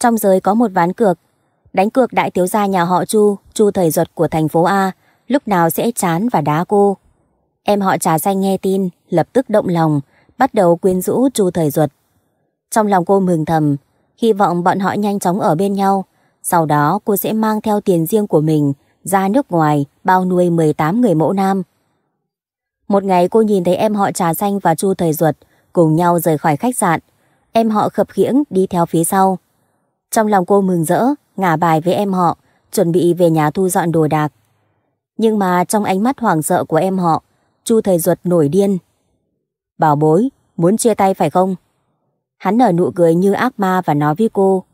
Trong giới có một ván cược, đánh cược đại thiếu gia nhà họ Chu, Chu thầy ruột của thành phố A, lúc nào sẽ chán và đá cô. Em họ trà xanh nghe tin, lập tức động lòng, bắt đầu quyến rũ Chu thầy ruột. Trong lòng cô mừng thầm, hy vọng bọn họ nhanh chóng ở bên nhau. Sau đó cô sẽ mang theo tiền riêng của mình ra nước ngoài bao nuôi 18 người mẫu nam. Một ngày cô nhìn thấy em họ trà xanh và Chu thầy ruột cùng nhau rời khỏi khách sạn. Em họ khập khiễng đi theo phía sau. Trong lòng cô mừng rỡ, ngả bài với em họ, chuẩn bị về nhà thu dọn đồ đạc. Nhưng mà trong ánh mắt hoảng sợ của em họ, chu thầy ruột nổi điên. Bảo bối, muốn chia tay phải không? Hắn nở nụ cười như ác ma và nói với cô.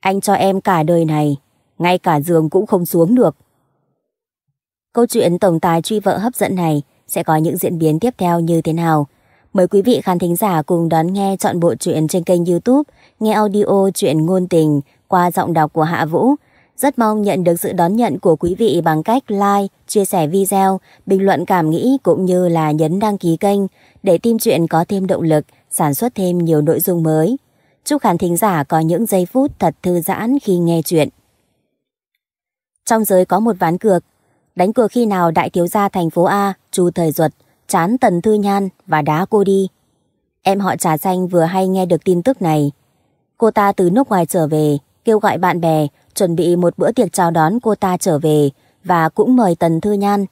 Anh cho em cả đời này, ngay cả giường cũng không xuống được. Câu chuyện tổng tài truy vợ hấp dẫn này sẽ có những diễn biến tiếp theo như thế nào? Mời quý vị khán thính giả cùng đón nghe chọn bộ truyện trên kênh youtube Nghe audio truyện ngôn tình qua giọng đọc của Hạ Vũ. Rất mong nhận được sự đón nhận của quý vị bằng cách like, chia sẻ video, bình luận cảm nghĩ cũng như là nhấn đăng ký kênh để team truyện có thêm động lực, sản xuất thêm nhiều nội dung mới. Chúc khán thính giả có những giây phút thật thư giãn khi nghe truyện. Trong giới có một ván cược, đánh cược khi nào đại thiếu gia thành phố A, Chu Thời Duật, chán Tần Thư Nhan và đá cô đi. Em họ trà xanh vừa hay nghe được tin tức này. Cô ta từ nước ngoài trở về, kêu gọi bạn bè, chuẩn bị một bữa tiệc chào đón cô ta trở về và cũng mời Tần Thư Nhan.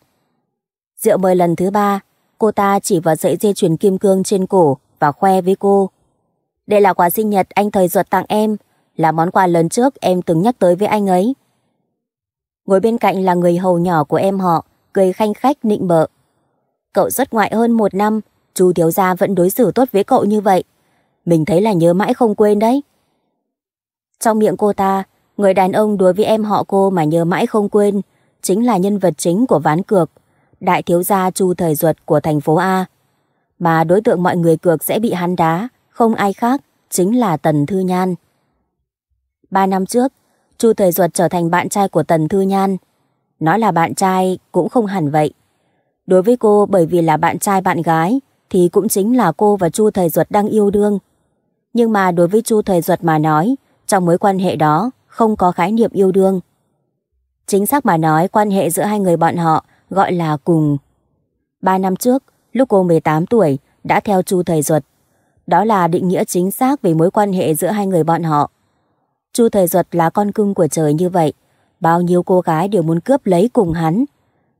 Rượu mời lần thứ ba, cô ta chỉ vào sợi dây chuyền kim cương trên cổ và khoe với cô. Đây là quà sinh nhật anh thời ruột tặng em, là món quà lần trước em từng nhắc tới với anh ấy. Ngồi bên cạnh là người hầu nhỏ của em họ, cười khanh khách nịnh bợ. Cậu xuất ngoại hơn một năm, chú thiếu gia vẫn đối xử tốt với cậu như vậy. Mình thấy là nhớ mãi không quên đấy. Trong miệng cô ta, người đàn ông đối với em họ cô mà nhớ mãi không quên, chính là nhân vật chính của ván cược, đại thiếu gia chu thời ruột của thành phố A. Mà đối tượng mọi người cược sẽ bị hắn đá, không ai khác, chính là Tần Thư Nhan. Ba năm trước, Chu Thời Duật trở thành bạn trai của Tần Thư Nhan. Nói là bạn trai cũng không hẳn vậy, Đối với cô bởi vì là bạn trai bạn gái thì cũng chính là cô và Chu Thời Duật đang yêu đương. Nhưng mà đối với Chu Thời Duật mà nói, trong mối quan hệ đó không có khái niệm yêu đương. Chính xác mà nói quan hệ giữa hai người bọn họ gọi là cùng. Ba năm trước, lúc cô 18 tuổi đã theo Chu Thời Duật. Đó là định nghĩa chính xác về mối quan hệ giữa hai người bọn họ. Chu Thời Duật là con cưng của trời như vậy, bao nhiêu cô gái đều muốn cướp lấy cùng hắn.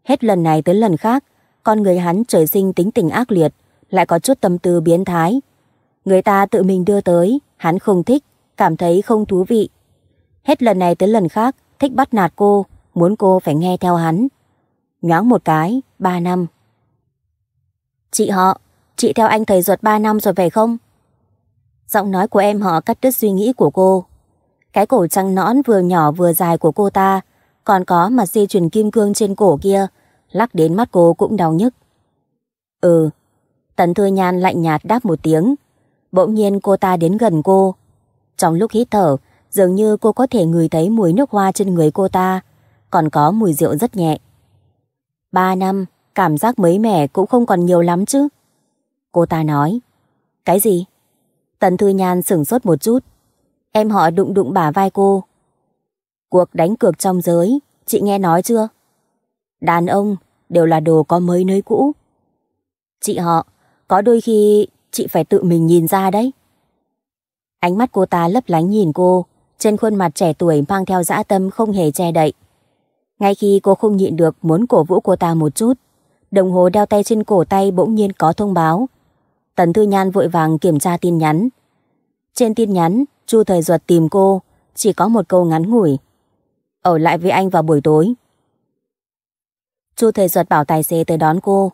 Hết lần này tới lần khác, con người hắn trời sinh tính tình ác liệt, lại có chút tâm tư biến thái. Người ta tự mình đưa tới, hắn không thích, cảm thấy không thú vị. Hết lần này tới lần khác, thích bắt nạt cô, muốn cô phải nghe theo hắn. Nhoáng một cái, ba năm. Chị họ, chị theo anh thầy ruột ba năm rồi về không? Giọng nói của em họ cắt đứt suy nghĩ của cô. Cái cổ trăng nõn vừa nhỏ vừa dài của cô ta, còn có mặt dây chuyền kim cương trên cổ kia, lắc đến mắt cô cũng đau nhức. Ừ, Tần Thư Nhan lạnh nhạt đáp một tiếng. Bỗng nhiên cô ta đến gần cô. Trong lúc hít thở, dường như cô có thể ngửi thấy mùi nước hoa trên người cô ta, còn có mùi rượu rất nhẹ. Ba năm, cảm giác mới mẻ cũng không còn nhiều lắm chứ. Cô ta nói. Cái gì? Tần Thư Nhan sửng sốt một chút. Em họ đụng đụng bả vai cô. Cuộc đánh cược trong giới, chị nghe nói chưa? Đàn ông đều là đồ có mới nơi cũ. Chị họ, có đôi khi chị phải tự mình nhìn ra đấy. Ánh mắt cô ta lấp lánh nhìn cô, trên khuôn mặt trẻ tuổi mang theo dã tâm không hề che đậy. Ngay khi cô không nhịn được muốn cổ vũ cô ta một chút, đồng hồ đeo tay trên cổ tay bỗng nhiên có thông báo. Tần Thư Nhan vội vàng kiểm tra tin nhắn. Trên tin nhắn, Chu Thời Duật tìm cô, chỉ có một câu ngắn ngủi. Ở lại với anh vào buổi tối. Chu Thời Duật bảo tài xế tới đón cô.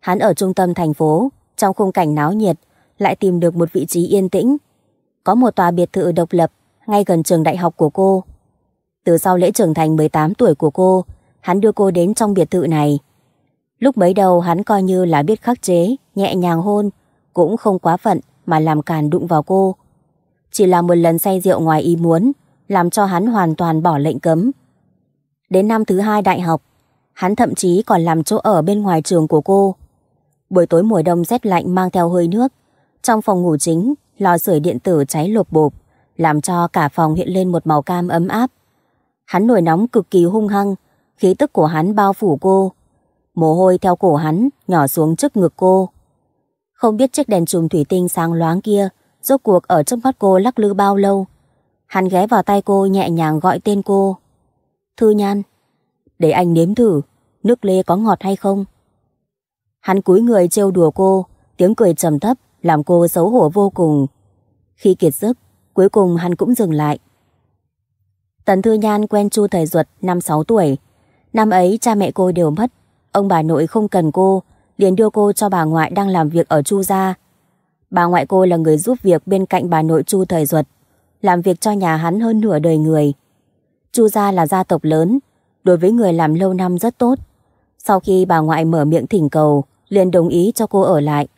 Hắn ở trung tâm thành phố, trong khung cảnh náo nhiệt, lại tìm được một vị trí yên tĩnh. Có một tòa biệt thự độc lập ngay gần trường đại học của cô. Từ sau lễ trưởng thành 18 tuổi của cô, hắn đưa cô đến trong biệt thự này. Lúc mấy đầu hắn coi như là biết khắc chế, nhẹ nhàng hôn, cũng không quá phận mà làm càn đụng vào cô. Chỉ là một lần say rượu ngoài ý muốn, làm cho hắn hoàn toàn bỏ lệnh cấm. Đến năm thứ hai đại học, Hắn thậm chí còn làm chỗ ở bên ngoài trường của cô. Buổi tối mùa đông rét lạnh mang theo hơi nước. Trong phòng ngủ chính, lò sưởi điện tử cháy lột bộp, làm cho cả phòng hiện lên một màu cam ấm áp. Hắn nổi nóng cực kỳ hung hăng, khí tức của hắn bao phủ cô. Mồ hôi theo cổ hắn nhỏ xuống trước ngực cô. Không biết chiếc đèn chùm thủy tinh sáng loáng kia rốt cuộc ở trong mắt cô lắc lư bao lâu. Hắn ghé vào tay cô nhẹ nhàng gọi tên cô. Thư Nhan để anh nếm thử, nước lê có ngọt hay không. Hắn cúi người trêu đùa cô, tiếng cười trầm thấp làm cô xấu hổ vô cùng. Khi kiệt sức, cuối cùng hắn cũng dừng lại. Tần Thư Nhan quen Chu Thầy Duật năm 6 tuổi. Năm ấy cha mẹ cô đều mất, ông bà nội không cần cô, liền đưa cô cho bà ngoại đang làm việc ở Chu gia. Bà ngoại cô là người giúp việc bên cạnh bà nội Chu Thời Duật, làm việc cho nhà hắn hơn nửa đời người. Chu gia là gia tộc lớn, đối với người làm lâu năm rất tốt. Sau khi bà ngoại mở miệng thỉnh cầu, liền đồng ý cho cô ở lại.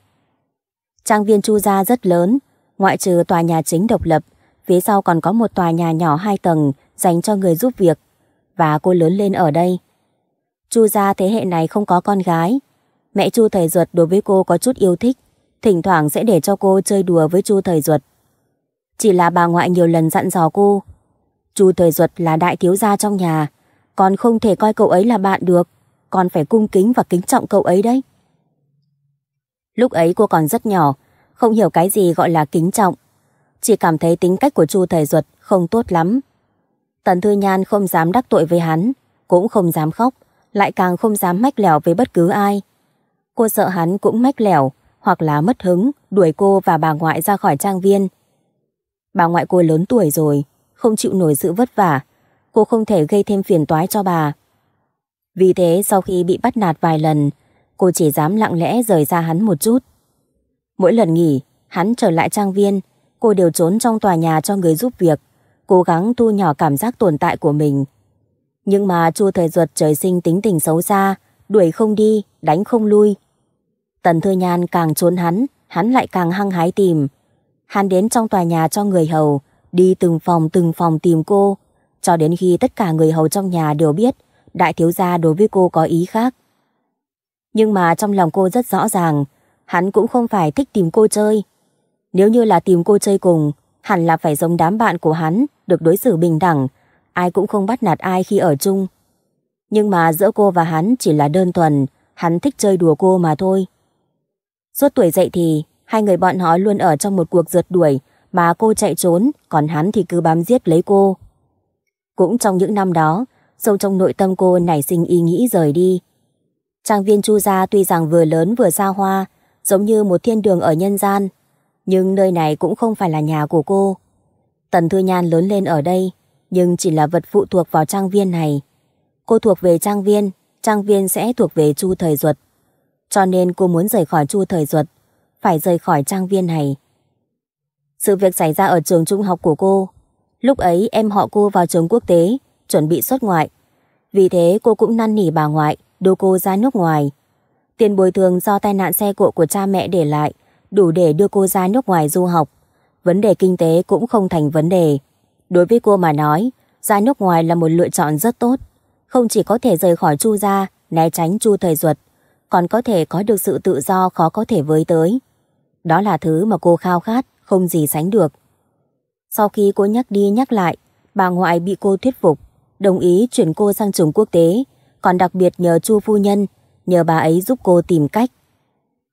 Trang viên Chu Gia rất lớn, ngoại trừ tòa nhà chính độc lập, phía sau còn có một tòa nhà nhỏ hai tầng dành cho người giúp việc, và cô lớn lên ở đây. Chu Gia thế hệ này không có con gái, mẹ Chu Thầy Duật đối với cô có chút yêu thích, thỉnh thoảng sẽ để cho cô chơi đùa với Chu Thời Duật. Chỉ là bà ngoại nhiều lần dặn dò cô. Chu Thời Duật là đại thiếu gia trong nhà, con không thể coi cậu ấy là bạn được, con phải cung kính và kính trọng cậu ấy đấy. Lúc ấy cô còn rất nhỏ, không hiểu cái gì gọi là kính trọng. Chỉ cảm thấy tính cách của Chu Thầy Duật không tốt lắm. Tần Thư Nhan không dám đắc tội với hắn, cũng không dám khóc, lại càng không dám mách lẻo với bất cứ ai. Cô sợ hắn cũng mách lẻo, hoặc là mất hứng, đuổi cô và bà ngoại ra khỏi trang viên. Bà ngoại cô lớn tuổi rồi, không chịu nổi sự vất vả, cô không thể gây thêm phiền toái cho bà. Vì thế sau khi bị bắt nạt vài lần, cô chỉ dám lặng lẽ rời xa hắn một chút. Mỗi lần nghỉ, hắn trở lại trang viên, cô đều trốn trong tòa nhà cho người giúp việc, cố gắng thu nhỏ cảm giác tồn tại của mình. Nhưng mà Chu Thời Duật trời sinh tính tình xấu xa, đuổi không đi, đánh không lui. Tần Thư Nhan càng trốn hắn, hắn lại càng hăng hái tìm. Hắn đến trong tòa nhà cho người hầu, đi từng phòng từng phòng tìm cô, cho đến khi tất cả người hầu trong nhà đều biết đại thiếu gia đối với cô có ý khác. Nhưng mà trong lòng cô rất rõ ràng, hắn cũng không phải thích tìm cô chơi. Nếu như là tìm cô chơi cùng, hẳn là phải giống đám bạn của hắn, được đối xử bình đẳng, ai cũng không bắt nạt ai khi ở chung. Nhưng mà giữa cô và hắn chỉ là đơn thuần, hắn thích chơi đùa cô mà thôi. Suốt tuổi dậy thì, hai người bọn họ luôn ở trong một cuộc rượt đuổi, mà cô chạy trốn, còn hắn thì cứ bám giết lấy cô. Cũng trong những năm đó, sâu trong nội tâm cô nảy sinh ý nghĩ rời đi. Trang viên Chu Gia tuy rằng vừa lớn vừa xa hoa, giống như một thiên đường ở nhân gian, nhưng nơi này cũng không phải là nhà của cô. Tần Thư Nhan lớn lên ở đây, nhưng chỉ là vật phụ thuộc vào trang viên này. Cô thuộc về trang viên, trang viên sẽ thuộc về Chu Thời Duật. Cho nên cô muốn rời khỏi Chu Thời Duật, phải rời khỏi trang viên này. Sự việc xảy ra ở trường trung học của cô Lúc ấy em họ cô vào trường quốc tế, chuẩn bị xuất ngoại. Vì thế cô cũng năn nỉ bà ngoại, đưa cô ra nước ngoài. Tiền bồi thường do tai nạn xe cộ của cha mẹ để lại, đủ để đưa cô ra nước ngoài du học. Vấn đề kinh tế cũng không thành vấn đề. Đối với cô mà nói, ra nước ngoài là một lựa chọn rất tốt. Không chỉ có thể rời khỏi chu gia, né tránh chu thời ruột, còn có thể có được sự tự do khó có thể với tới. Đó là thứ mà cô khao khát, không gì sánh được. Sau khi cô nhắc đi nhắc lại, bà ngoại bị cô thuyết phục, đồng ý chuyển cô sang trường quốc tế, còn đặc biệt nhờ Chu phu nhân, nhờ bà ấy giúp cô tìm cách.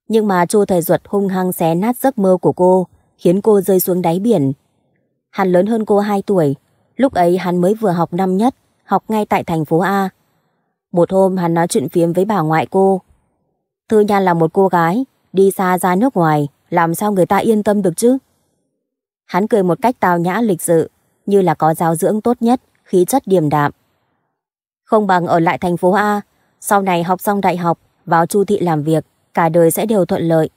Nhưng mà Chu Thời Duật hung hăng xé nát giấc mơ của cô, khiến cô rơi xuống đáy biển. Hắn lớn hơn cô 2 tuổi, lúc ấy hắn mới vừa học năm nhất, học ngay tại thành phố A. Một hôm hắn nói chuyện phiếm với bà ngoại cô. Thư Nhan là một cô gái, đi xa ra nước ngoài, làm sao người ta yên tâm được chứ? Hắn cười một cách tào nhã lịch sự, như là có giáo dưỡng tốt nhất, khí chất điềm đạm. Không bằng ở lại thành phố A, sau này học xong đại học, vào Chu thị làm việc, cả đời sẽ đều thuận lợi.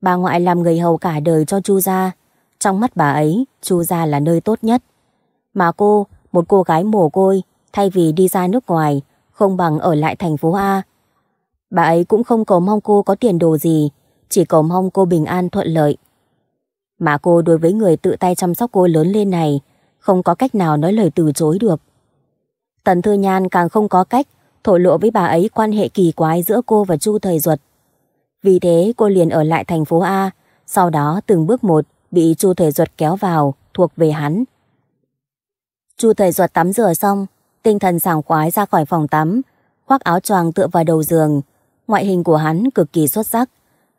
Bà ngoại làm người hầu cả đời cho Chu gia, trong mắt bà ấy, Chu gia là nơi tốt nhất. Mà cô, một cô gái mồ côi, thay vì đi ra nước ngoài, không bằng ở lại thành phố A. Bà ấy cũng không cầu mong cô có tiền đồ gì, chỉ cầu mong cô bình an thuận lợi, mà cô đối với người tự tay chăm sóc cô lớn lên này không có cách nào nói lời từ chối được. Tần Thư Nhan càng không có cách thổ lộ với bà ấy quan hệ kỳ quái giữa cô và Chu Thời Duật. Vì thế cô liền ở lại thành phố A, sau đó từng bước một bị Chu Thời Duật kéo vào, thuộc về hắn. Chu Thời Duật tắm rửa xong, tinh thần sảng khoái ra khỏi phòng tắm, khoác áo choàng tựa vào đầu giường. Ngoại hình của hắn cực kỳ xuất sắc,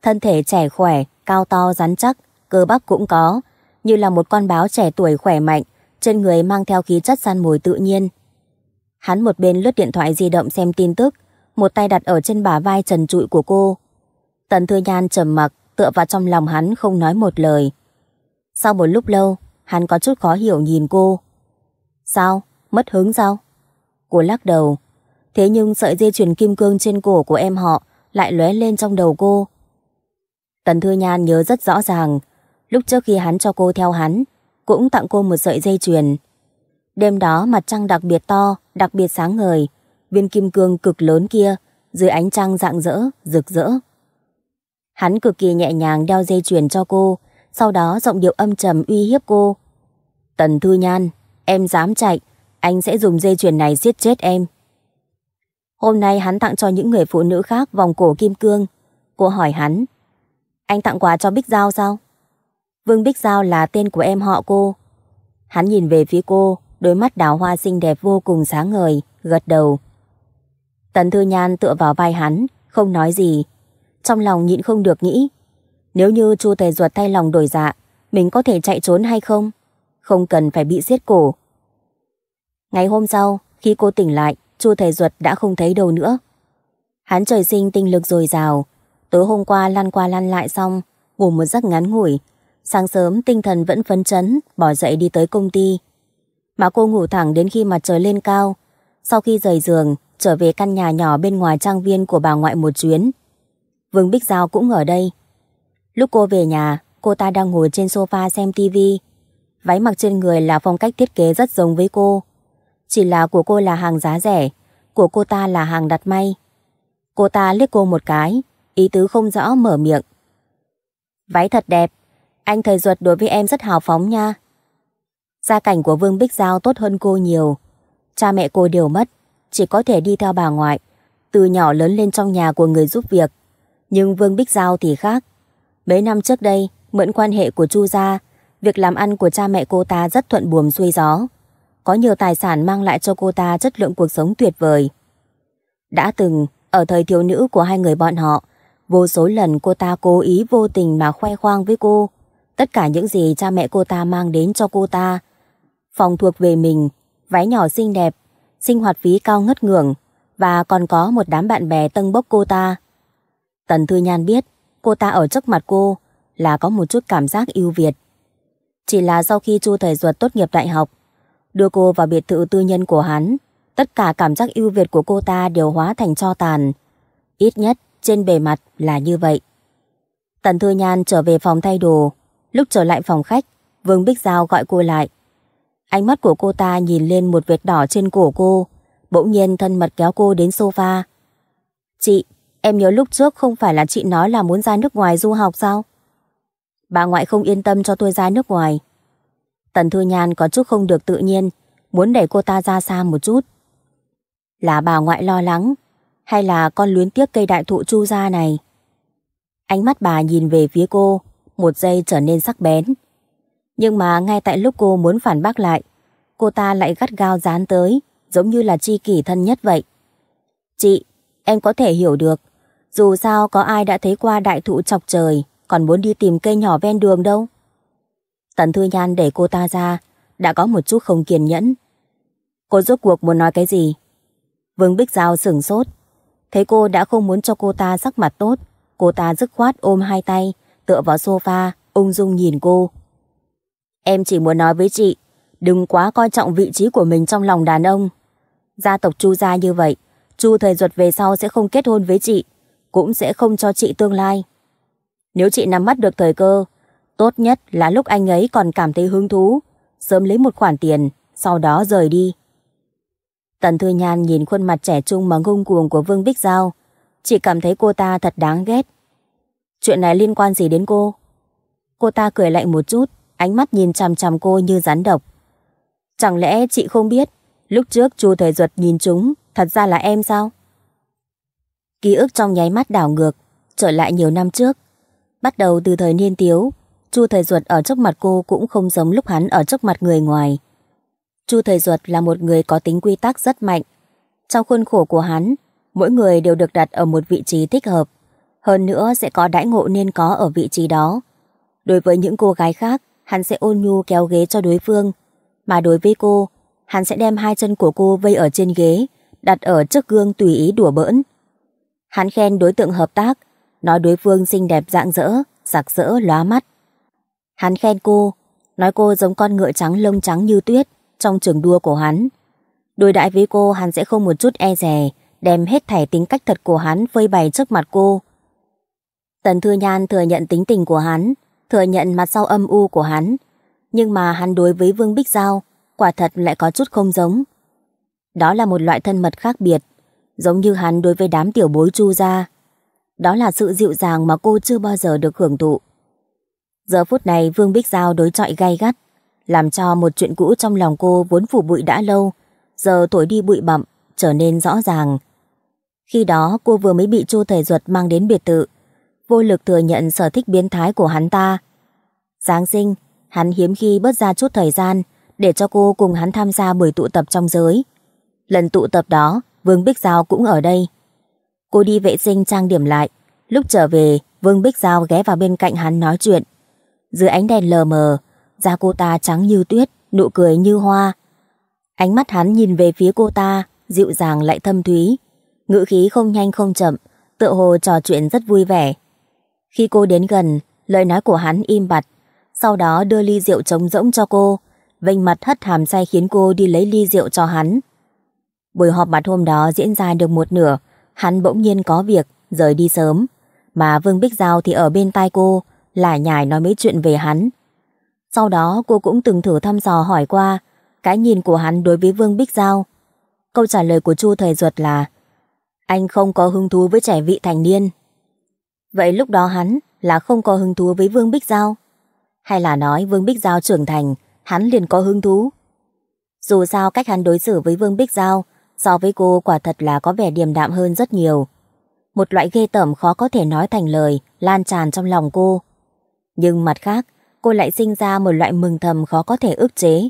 thân thể trẻ khỏe, cao to rắn chắc, cơ bắp cũng có, như là một con báo trẻ tuổi khỏe mạnh, trên người mang theo khí chất săn mồi tự nhiên. Hắn một bên lướt điện thoại di động xem tin tức, một tay đặt ở trên bả vai trần trụi của cô. Tần Thư Nhan trầm mặc, tựa vào trong lòng hắn không nói một lời. Sau một lúc lâu, hắn có chút khó hiểu nhìn cô. Sao? Mất hứng sao? Cô lắc đầu. Thế nhưng sợi dây chuyền kim cương trên cổ của em họ lại lóe lên trong đầu cô. Tần Thư Nhan nhớ rất rõ ràng, Lúc trước khi hắn cho cô theo hắn, cũng tặng cô một sợi dây chuyền. Đêm đó mặt trăng đặc biệt to, đặc biệt sáng ngời, viên kim cương cực lớn kia, dưới ánh trăng rạng rỡ, rực rỡ. Hắn cực kỳ nhẹ nhàng đeo dây chuyền cho cô, sau đó giọng điệu âm trầm uy hiếp cô. Tần Thư Nhan, em dám chạy, anh sẽ dùng dây chuyền này giết chết em. Hôm nay hắn tặng cho những người phụ nữ khác vòng cổ kim cương. Cô hỏi hắn, anh tặng quà cho Bích Giao sao? Vương Bích Giao là tên của em họ cô. Hắn nhìn về phía cô, đôi mắt đào hoa xinh đẹp vô cùng sáng ngời, gật đầu. Tần Thư Nhan tựa vào vai hắn, không nói gì. Trong lòng nhịn không được nghĩ, nếu như Chu Tề Duật thay lòng đổi dạ, mình có thể chạy trốn hay không? Không cần phải bị giết cổ. Ngày hôm sau, khi cô tỉnh lại, Chu Thầy Duật đã không thấy đâu nữa. Hắn trời sinh tinh lực dồi dào, tối hôm qua lăn qua lăn lại xong, ngủ một giấc ngắn ngủi, Sáng sớm tinh thần vẫn phấn chấn, bỏ dậy đi tới công ty. Mà cô ngủ thẳng đến khi mặt trời lên cao. Sau khi rời giường, trở về căn nhà nhỏ bên ngoài trang viên của bà ngoại một chuyến. Vương Bích Giao cũng ở đây. Lúc cô về nhà, cô ta đang ngồi trên sofa xem TV. Váy mặc trên người là phong cách thiết kế rất giống với cô. Chỉ là của cô là hàng giá rẻ, của cô ta là hàng đặt may. Cô ta liếc cô một cái, ý tứ không rõ mở miệng. Váy thật đẹp, anh thời ruột đối với em rất hào phóng nha. Gia cảnh của Vương Bích Giao tốt hơn cô nhiều. Cha mẹ cô đều mất, chỉ có thể đi theo bà ngoại. Từ nhỏ lớn lên trong nhà của người giúp việc. Nhưng Vương Bích Giao thì khác. Mấy năm trước đây, mượn quan hệ của Chu Gia, việc làm ăn của cha mẹ cô ta rất thuận buồm xuôi gió. Có nhiều tài sản mang lại cho cô ta chất lượng cuộc sống tuyệt vời. Đã từng, ở thời thiếu nữ của hai người bọn họ, vô số lần cô ta cố ý vô tình mà khoe khoang với cô tất cả những gì cha mẹ cô ta mang đến cho cô ta. Phòng thuộc về mình, váy nhỏ xinh đẹp, sinh hoạt phí cao ngất ngưỡng và còn có một đám bạn bè tâng bốc cô ta. Tần Thư Nhan biết cô ta ở trước mặt cô là có một chút cảm giác ưu việt. Chỉ là sau khi Chu Thầy Duật tốt nghiệp đại học, đưa cô vào biệt thự tư nhân của hắn, tất cả cảm giác ưu việt của cô ta đều hóa thành cho tàn. Ít nhất trên bề mặt là như vậy. Tần Thư Nhan trở về phòng thay đồ, Lúc trở lại phòng khách, Vương Bích Giao gọi cô lại. Ánh mắt của cô ta nhìn lên một vệt đỏ trên cổ cô, bỗng nhiên thân mật kéo cô đến sofa. Chị, em nhớ lúc trước không phải là chị nói là muốn ra nước ngoài du học sao? Bà ngoại không yên tâm cho tôi ra nước ngoài. Tần Thư Nhan có chút không được tự nhiên, muốn để cô ta ra xa một chút. Là bà ngoại lo lắng, hay là con luyến tiếc cây đại thụ chu ra này? Ánh mắt bà nhìn về phía cô, một giây trở nên sắc bén. Nhưng mà ngay tại lúc cô muốn phản bác lại, cô ta lại gắt gao dán tới, giống như là chi kỷ thân nhất vậy. Chị, em có thể hiểu được, dù sao có ai đã thấy qua đại thụ chọc trời, còn muốn đi tìm cây nhỏ ven đường đâu. Tần Thư Nhan để cô ta ra, đã có một chút không kiên nhẫn. Cô rốt cuộc muốn nói cái gì? Vương Bích Giao sửng sốt. Thấy cô đã không muốn cho cô ta sắc mặt tốt, cô ta dứt khoát ôm hai tay, tựa vào sofa, ung dung nhìn cô. Em chỉ muốn nói với chị, đừng quá coi trọng vị trí của mình trong lòng đàn ông. Gia tộc Chu gia như vậy, Chu thời ruột về sau sẽ không kết hôn với chị, cũng sẽ không cho chị tương lai. Nếu chị nắm bắt được thời cơ, tốt nhất là lúc anh ấy còn cảm thấy hứng thú, sớm lấy một khoản tiền, sau đó rời đi. Tần Thư Nhan nhìn khuôn mặt trẻ trung mà ngông cuồng của Vương Bích Giao, chỉ cảm thấy cô ta thật đáng ghét. Chuyện này liên quan gì đến cô? Cô ta cười lạnh một chút, ánh mắt nhìn chằm chằm cô như rắn độc. Chẳng lẽ chị không biết, lúc trước chu thời duật nhìn chúng, thật ra là em sao? Ký ức trong nháy mắt đảo ngược, trở lại nhiều năm trước. Bắt đầu từ thời niên thiếu, chu thời duật ở trước mặt cô cũng không giống lúc hắn ở trước mặt người ngoài. chu thời duật là một người có tính quy tắc rất mạnh. Trong khuôn khổ của hắn, mỗi người đều được đặt ở một vị trí thích hợp hơn nữa sẽ có đãi ngộ nên có ở vị trí đó. Đối với những cô gái khác, hắn sẽ ôn nhu kéo ghế cho đối phương. Mà đối với cô, hắn sẽ đem hai chân của cô vây ở trên ghế, đặt ở trước gương tùy ý đùa bỡn. Hắn khen đối tượng hợp tác, nói đối phương xinh đẹp dạng dỡ, sặc sỡ lóa mắt. Hắn khen cô, nói cô giống con ngựa trắng lông trắng như tuyết trong trường đua của hắn. Đối đại với cô hắn sẽ không một chút e dè, đem hết thảy tính cách thật của hắn phơi bày trước mặt cô. Tần Thư Nhan thừa nhận tính tình của hắn, thừa nhận mặt sau âm u của hắn, nhưng mà hắn đối với Vương Bích Giao quả thật lại có chút không giống. Đó là một loại thân mật khác biệt, giống như hắn đối với đám tiểu bối chu gia. Đó là sự dịu dàng mà cô chưa bao giờ được hưởng thụ. Giờ phút này Vương Bích Giao đối chọi gay gắt, làm cho một chuyện cũ trong lòng cô vốn phủ bụi đã lâu, giờ thổi đi bụi bặm, trở nên rõ ràng. Khi đó cô vừa mới bị Chu Thầy Duật mang đến biệt thự, vô lực thừa nhận sở thích biến thái của hắn ta. Giáng sinh, hắn hiếm khi bớt ra chút thời gian để cho cô cùng hắn tham gia buổi tụ tập trong giới. Lần tụ tập đó, Vương Bích Giao cũng ở đây. Cô đi vệ sinh trang điểm lại. Lúc trở về, Vương Bích Giao ghé vào bên cạnh hắn nói chuyện. Dưới ánh đèn lờ mờ, da cô ta trắng như tuyết, nụ cười như hoa. Ánh mắt hắn nhìn về phía cô ta, dịu dàng lại thâm thúy. Ngữ khí không nhanh không chậm, tựa hồ trò chuyện rất vui vẻ. Khi cô đến gần, lời nói của hắn im bặt, sau đó đưa ly rượu trống rỗng cho cô, vênh mặt hất hàm say khiến cô đi lấy ly rượu cho hắn. Buổi họp mặt hôm đó diễn ra được một nửa, hắn bỗng nhiên có việc, rời đi sớm. Mà Vương Bích Giao thì ở bên tai cô, lải nhải nói mấy chuyện về hắn. Sau đó cô cũng từng thử thăm dò hỏi qua cái nhìn của hắn đối với Vương Bích Giao. Câu trả lời của Chu Thời Duật là Anh không có hứng thú với trẻ vị thành niên, Vậy lúc đó hắn là không có hứng thú với Vương Bích Giao? Hay là nói Vương Bích Giao trưởng thành, hắn liền có hứng thú? Dù sao cách hắn đối xử với Vương Bích Giao so với cô quả thật là có vẻ điềm đạm hơn rất nhiều. Một loại ghê tởm khó có thể nói thành lời lan tràn trong lòng cô. Nhưng mặt khác, cô lại sinh ra một loại mừng thầm khó có thể ức chế.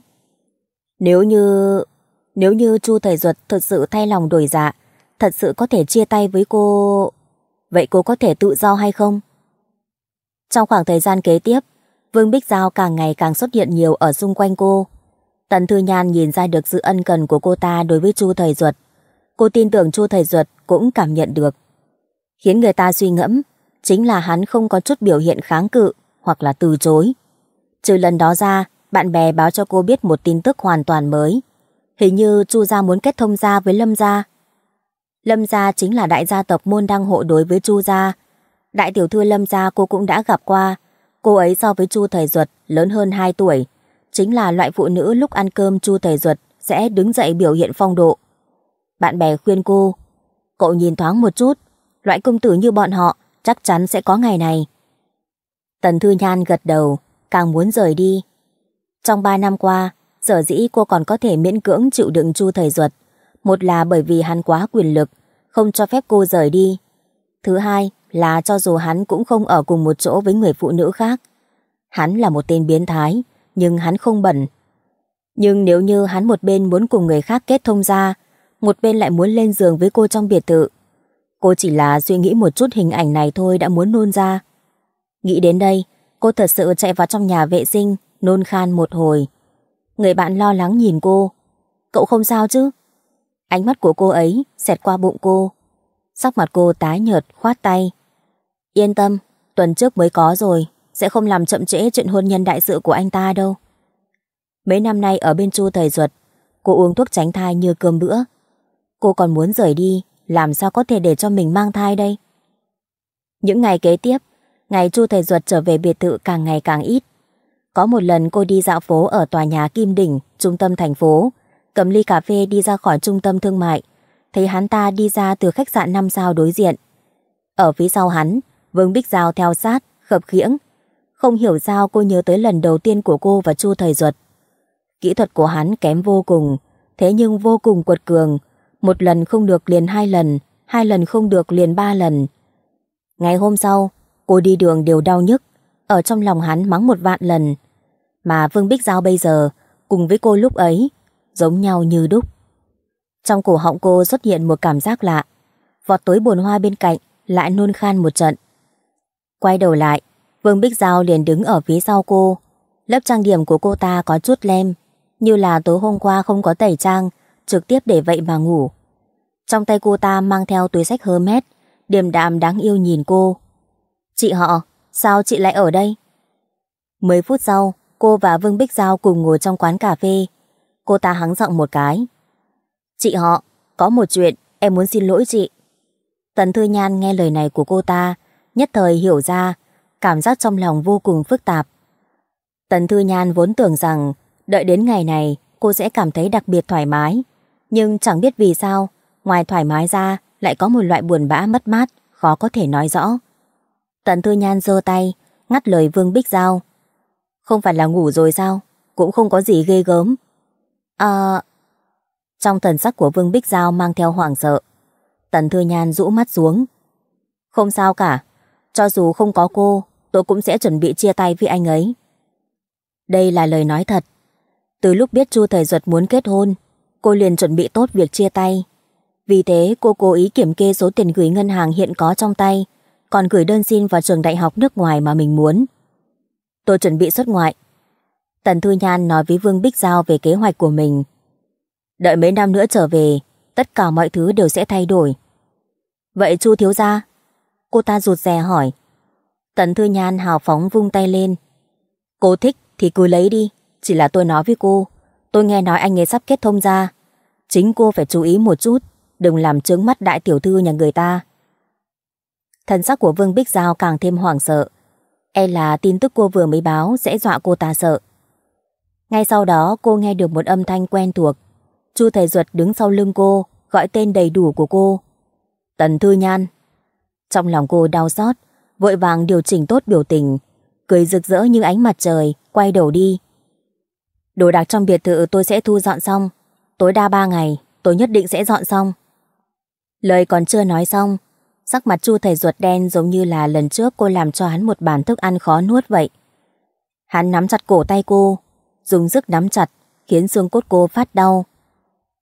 Nếu như... Nếu như Chu Thời Duật thật sự thay lòng đổi dạ, thật sự có thể chia tay với cô vậy cô có thể tự do hay không? Trong khoảng thời gian kế tiếp, Vương Bích Giao càng ngày càng xuất hiện nhiều ở xung quanh cô. Tần Thư Nhan nhìn ra được sự ân cần của cô ta đối với Chu Thầy Duật. Cô tin tưởng Chu Thầy Duật cũng cảm nhận được. Khiến người ta suy ngẫm, chính là hắn không có chút biểu hiện kháng cự hoặc là từ chối. Trừ lần đó ra, bạn bè báo cho cô biết một tin tức hoàn toàn mới. Hình như Chu Gia muốn kết thông gia với Lâm Gia. Lâm gia chính là đại gia tộc môn đăng hộ đối với Chu gia. Đại tiểu thư Lâm gia cô cũng đã gặp qua, cô ấy so với Chu Thầy Duật lớn hơn 2 tuổi, chính là loại phụ nữ lúc ăn cơm Chu Thầy Duật sẽ đứng dậy biểu hiện phong độ. Bạn bè khuyên cô, cậu nhìn thoáng một chút, loại công tử như bọn họ chắc chắn sẽ có ngày này. Tần Thư Nhan gật đầu, càng muốn rời đi. Trong 3 năm qua, sở dĩ cô còn có thể miễn cưỡng chịu đựng Chu Thầy Duật một là bởi vì hắn quá quyền lực, không cho phép cô rời đi. Thứ hai là cho dù hắn cũng không ở cùng một chỗ với người phụ nữ khác. Hắn là một tên biến thái, nhưng hắn không bẩn. Nhưng nếu như hắn một bên muốn cùng người khác kết thông ra, một bên lại muốn lên giường với cô trong biệt thự. Cô chỉ là suy nghĩ một chút hình ảnh này thôi đã muốn nôn ra. Nghĩ đến đây, cô thật sự chạy vào trong nhà vệ sinh, nôn khan một hồi. Người bạn lo lắng nhìn cô. Cậu không sao chứ? Ánh mắt của cô ấy xẹt qua bụng cô. Sắc mặt cô tái nhợt khoát tay. Yên tâm, tuần trước mới có rồi, sẽ không làm chậm trễ chuyện hôn nhân đại sự của anh ta đâu. Mấy năm nay ở bên Chu Thời Duật, cô uống thuốc tránh thai như cơm bữa. Cô còn muốn rời đi, làm sao có thể để cho mình mang thai đây? Những ngày kế tiếp, ngày Chu Thầy Duật trở về biệt thự càng ngày càng ít. Có một lần cô đi dạo phố ở tòa nhà Kim Đỉnh, trung tâm thành phố, cầm ly cà phê đi ra khỏi trung tâm thương mại, thấy hắn ta đi ra từ khách sạn 5 sao đối diện. Ở phía sau hắn, Vương Bích Giao theo sát, khập khiễng. Không hiểu sao cô nhớ tới lần đầu tiên của cô và Chu Thầy Duật. Kỹ thuật của hắn kém vô cùng, thế nhưng vô cùng quật cường. Một lần không được liền hai lần, hai lần không được liền ba lần. Ngày hôm sau, cô đi đường đều đau nhức, ở trong lòng hắn mắng một vạn lần. Mà Vương Bích Giao bây giờ, cùng với cô lúc ấy, giống nhau như đúc. Trong cổ họng cô xuất hiện một cảm giác lạ, vọt tới bồn hoa bên cạnh, lại nôn khan một trận. Quay đầu lại, Vương Bích Giao liền đứng ở phía sau cô. Lớp trang điểm của cô ta có chút lem, như là tối hôm qua không có tẩy trang, trực tiếp để vậy mà ngủ. Trong tay cô ta mang theo túi sách Hermes, điềm đạm đáng yêu nhìn cô. Chị họ, sao chị lại ở đây? Mấy phút sau, cô và Vương Bích Giao cùng ngồi trong quán cà phê, Cô ta hắng giọng một cái. Chị họ, có một chuyện, em muốn xin lỗi chị. Tần Thư Nhan nghe lời này của cô ta, nhất thời hiểu ra, cảm giác trong lòng vô cùng phức tạp. Tần Thư Nhan vốn tưởng rằng, đợi đến ngày này, cô sẽ cảm thấy đặc biệt thoải mái. Nhưng chẳng biết vì sao, ngoài thoải mái ra, lại có một loại buồn bã mất mát, khó có thể nói rõ. Tần Thư Nhan giơ tay, ngắt lời Vương Bích Giao. Không phải là ngủ rồi sao? Cũng không có gì ghê gớm, À... Trong thần sắc của Vương Bích Giao mang theo hoảng sợ, Tần Thư Nhan rũ mắt xuống. Không sao cả, cho dù không có cô, tôi cũng sẽ chuẩn bị chia tay với anh ấy. Đây là lời nói thật. Từ lúc biết Chu Thời Duật muốn kết hôn, cô liền chuẩn bị tốt việc chia tay. Vì thế cô cố ý kiểm kê số tiền gửi ngân hàng hiện có trong tay, còn gửi đơn xin vào trường đại học nước ngoài mà mình muốn. Tôi chuẩn bị xuất ngoại, Tần Thu Nhan nói với Vương Bích Giao về kế hoạch của mình. Đợi mấy năm nữa trở về, tất cả mọi thứ đều sẽ thay đổi. Vậy Chu thiếu gia? Cô ta rụt rè hỏi. Tần Thư Nhan hào phóng vung tay lên. Cô thích thì cứ lấy đi, chỉ là tôi nói với cô, tôi nghe nói anh ấy sắp kết thông ra. Chính cô phải chú ý một chút, đừng làm trướng mắt đại tiểu thư nhà người ta. Thần sắc của Vương Bích Giao càng thêm hoảng sợ. E là tin tức cô vừa mới báo sẽ dọa cô ta sợ. Ngay sau đó cô nghe được một âm thanh quen thuộc. Chu Thầy Duật đứng sau lưng cô, gọi tên đầy đủ của cô. Tần Thư Nhan. Trong lòng cô đau xót, vội vàng điều chỉnh tốt biểu tình, cười rực rỡ như ánh mặt trời, quay đầu đi. Đồ đạc trong biệt thự tôi sẽ thu dọn xong, tối đa ba ngày, tôi nhất định sẽ dọn xong. Lời còn chưa nói xong, sắc mặt Chu Thầy Duật đen giống như là lần trước cô làm cho hắn một bàn thức ăn khó nuốt vậy. Hắn nắm chặt cổ tay cô, dùng sức nắm chặt, khiến xương cốt cô phát đau.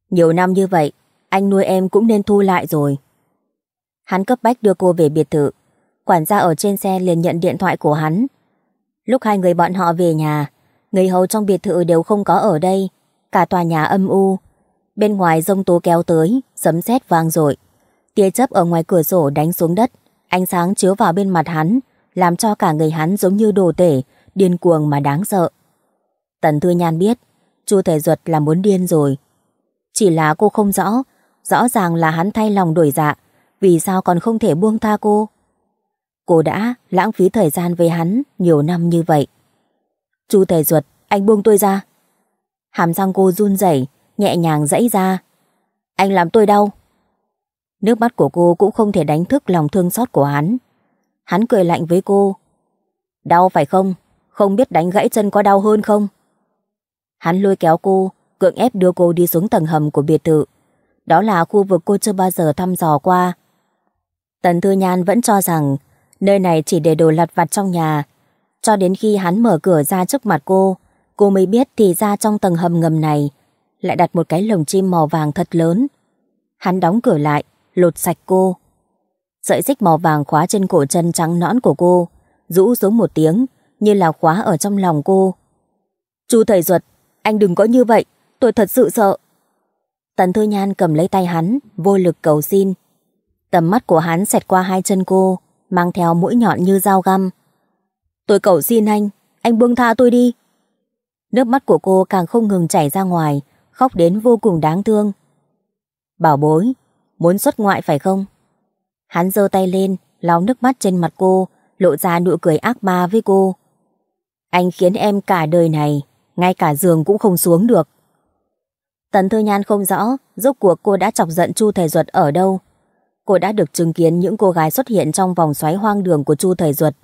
Nhiều năm như vậy, anh nuôi em cũng nên thu lại rồi. Hắn cấp bách đưa cô về biệt thự. Quản gia ở trên xe liền nhận điện thoại của hắn. Lúc hai người bọn họ về nhà, người hầu trong biệt thự đều không có ở đây, cả tòa nhà âm u. Bên ngoài rông tố kéo tới, sấm sét vang rội Tia chớp ở ngoài cửa sổ đánh xuống đất, ánh sáng chiếu vào bên mặt hắn, làm cho cả người hắn giống như đồ tể, điên cuồng mà đáng sợ. Tần Thư Nhan biết, Chu Thể Duật là muốn điên rồi. Chỉ là cô không rõ, rõ ràng là hắn thay lòng đổi dạ, vì sao còn không thể buông tha cô? Cô đã lãng phí thời gian với hắn nhiều năm như vậy. Chu Thể Duật, anh buông tôi ra. Hàm răng cô run rẩy, nhẹ nhàng dãy ra. Anh làm tôi đau. Nước mắt của cô cũng không thể đánh thức lòng thương xót của hắn. Hắn cười lạnh với cô. Đau phải không? Không biết đánh gãy chân có đau hơn không? Hắn lôi kéo cô, cưỡng ép đưa cô đi xuống tầng hầm của biệt thự. Đó là khu vực cô chưa bao giờ thăm dò qua. Tần Thư Nhan vẫn cho rằng nơi này chỉ để đồ lặt vặt trong nhà. Cho đến khi hắn mở cửa ra trước mặt cô, cô mới biết thì ra trong tầng hầm ngầm này lại đặt một cái lồng chim màu vàng thật lớn. Hắn đóng cửa lại, lột sạch cô. Sợi xích màu vàng khóa trên cổ chân trắng nõn của cô, rũ xuống một tiếng, như là khóa ở trong lòng cô. Chú thầy ruột anh đừng có như vậy, tôi thật sự sợ. Tần Thư Nhan cầm lấy tay hắn, vô lực cầu xin. Tầm mắt của hắn xẹt qua hai chân cô, mang theo mũi nhọn như dao găm. Tôi cầu xin anh, anh buông tha tôi đi. Nước mắt của cô càng không ngừng chảy ra ngoài, khóc đến vô cùng đáng thương. Bảo bối, muốn xuất ngoại phải không? Hắn giơ tay lên, lau nước mắt trên mặt cô, lộ ra nụ cười ác ma với cô. Anh khiến em cả đời này ngay cả giường cũng không xuống được. Tần Thư Nhan không rõ rốt cuộc cô đã chọc giận Chu Thầy Duật ở đâu. Cô đã được chứng kiến những cô gái xuất hiện trong vòng xoáy hoang đường của Chu Thầy Duật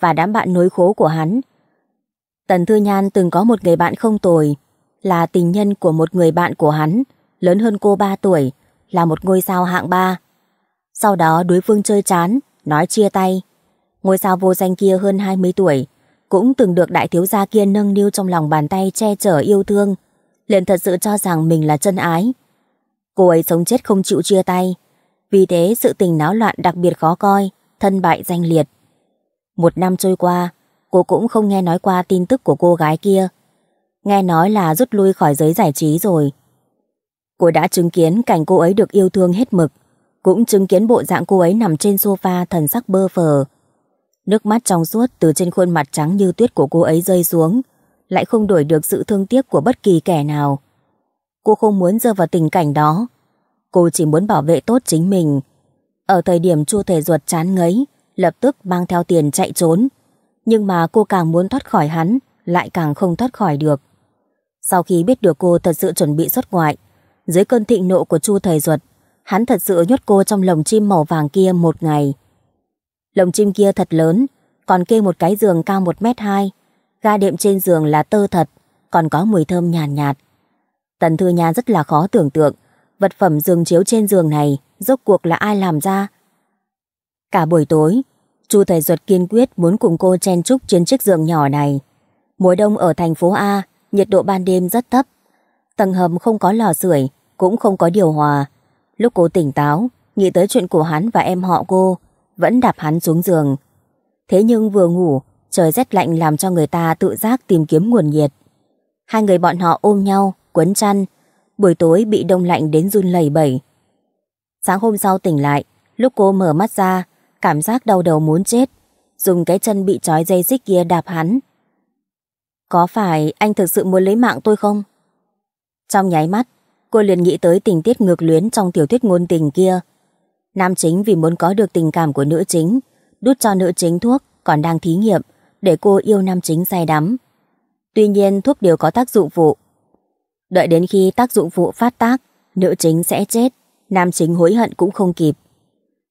và đám bạn nối khố của hắn. Tần Thư Nhan từng có một người bạn không tồi, là tình nhân của một người bạn của hắn, lớn hơn cô 3 tuổi, là một ngôi sao hạng 3. Sau đó đối phương chơi chán, nói chia tay. Ngôi sao vô danh kia hơn 20 tuổi, cũng từng được đại thiếu gia kia nâng niu trong lòng bàn tay che chở yêu thương, liền thật sự cho rằng mình là chân ái. Cô ấy sống chết không chịu chia tay, vì thế sự tình náo loạn đặc biệt khó coi, thân bại danh liệt. Một năm trôi qua, cô cũng không nghe nói qua tin tức của cô gái kia. Nghe nói là rút lui khỏi giới giải trí rồi. Cô đã chứng kiến cảnh cô ấy được yêu thương hết mực, cũng chứng kiến bộ dạng cô ấy nằm trên sofa thần sắc bơ phờ, Nước mắt trong suốt từ trên khuôn mặt trắng như tuyết của cô ấy rơi xuống, lại không đổi được sự thương tiếc của bất kỳ kẻ nào. Cô không muốn rơi vào tình cảnh đó. Cô chỉ muốn bảo vệ tốt chính mình. Ở thời điểm chu thể ruột chán ngấy, lập tức mang theo tiền chạy trốn. Nhưng mà cô càng muốn thoát khỏi hắn, lại càng không thoát khỏi được. Sau khi biết được cô thật sự chuẩn bị xuất ngoại, dưới cơn thịnh nộ của Chu Thầy Duật, hắn thật sự nhốt cô trong lồng chim màu vàng kia một ngày. Lồng chim kia thật lớn, còn kê một cái giường cao 1 mét 2 Ga đệm trên giường là tơ thật, còn có mùi thơm nhàn nhạt, nhạt. Tần Thư nhà rất là khó tưởng tượng, vật phẩm giường chiếu trên giường này rốt cuộc là ai làm ra. Cả buổi tối, Chu Thầy Duật kiên quyết muốn cùng cô chen chúc trên chiếc giường nhỏ này. Mùa đông ở thành phố A, nhiệt độ ban đêm rất thấp. Tầng hầm không có lò sưởi, cũng không có điều hòa. Lúc cô tỉnh táo, nghĩ tới chuyện của hắn và em họ cô, vẫn đạp hắn xuống giường. Thế nhưng vừa ngủ, trời rét lạnh làm cho người ta tự giác tìm kiếm nguồn nhiệt. Hai người bọn họ ôm nhau, quấn chăn, buổi tối bị đông lạnh đến run lẩy bẩy. Sáng hôm sau tỉnh lại, lúc cô mở mắt ra, cảm giác đau đầu muốn chết, dùng cái chân bị trói dây xích kia đạp hắn. Có phải anh thực sự muốn lấy mạng tôi không? Trong nháy mắt, cô liền nghĩ tới tình tiết ngược luyến trong tiểu thuyết ngôn tình kia, Nam chính vì muốn có được tình cảm của nữ chính, đút cho nữ chính thuốc còn đang thí nghiệm để cô yêu nam chính say đắm. Tuy nhiên thuốc đều có tác dụng phụ. Đợi đến khi tác dụng phụ phát tác, nữ chính sẽ chết, nam chính hối hận cũng không kịp.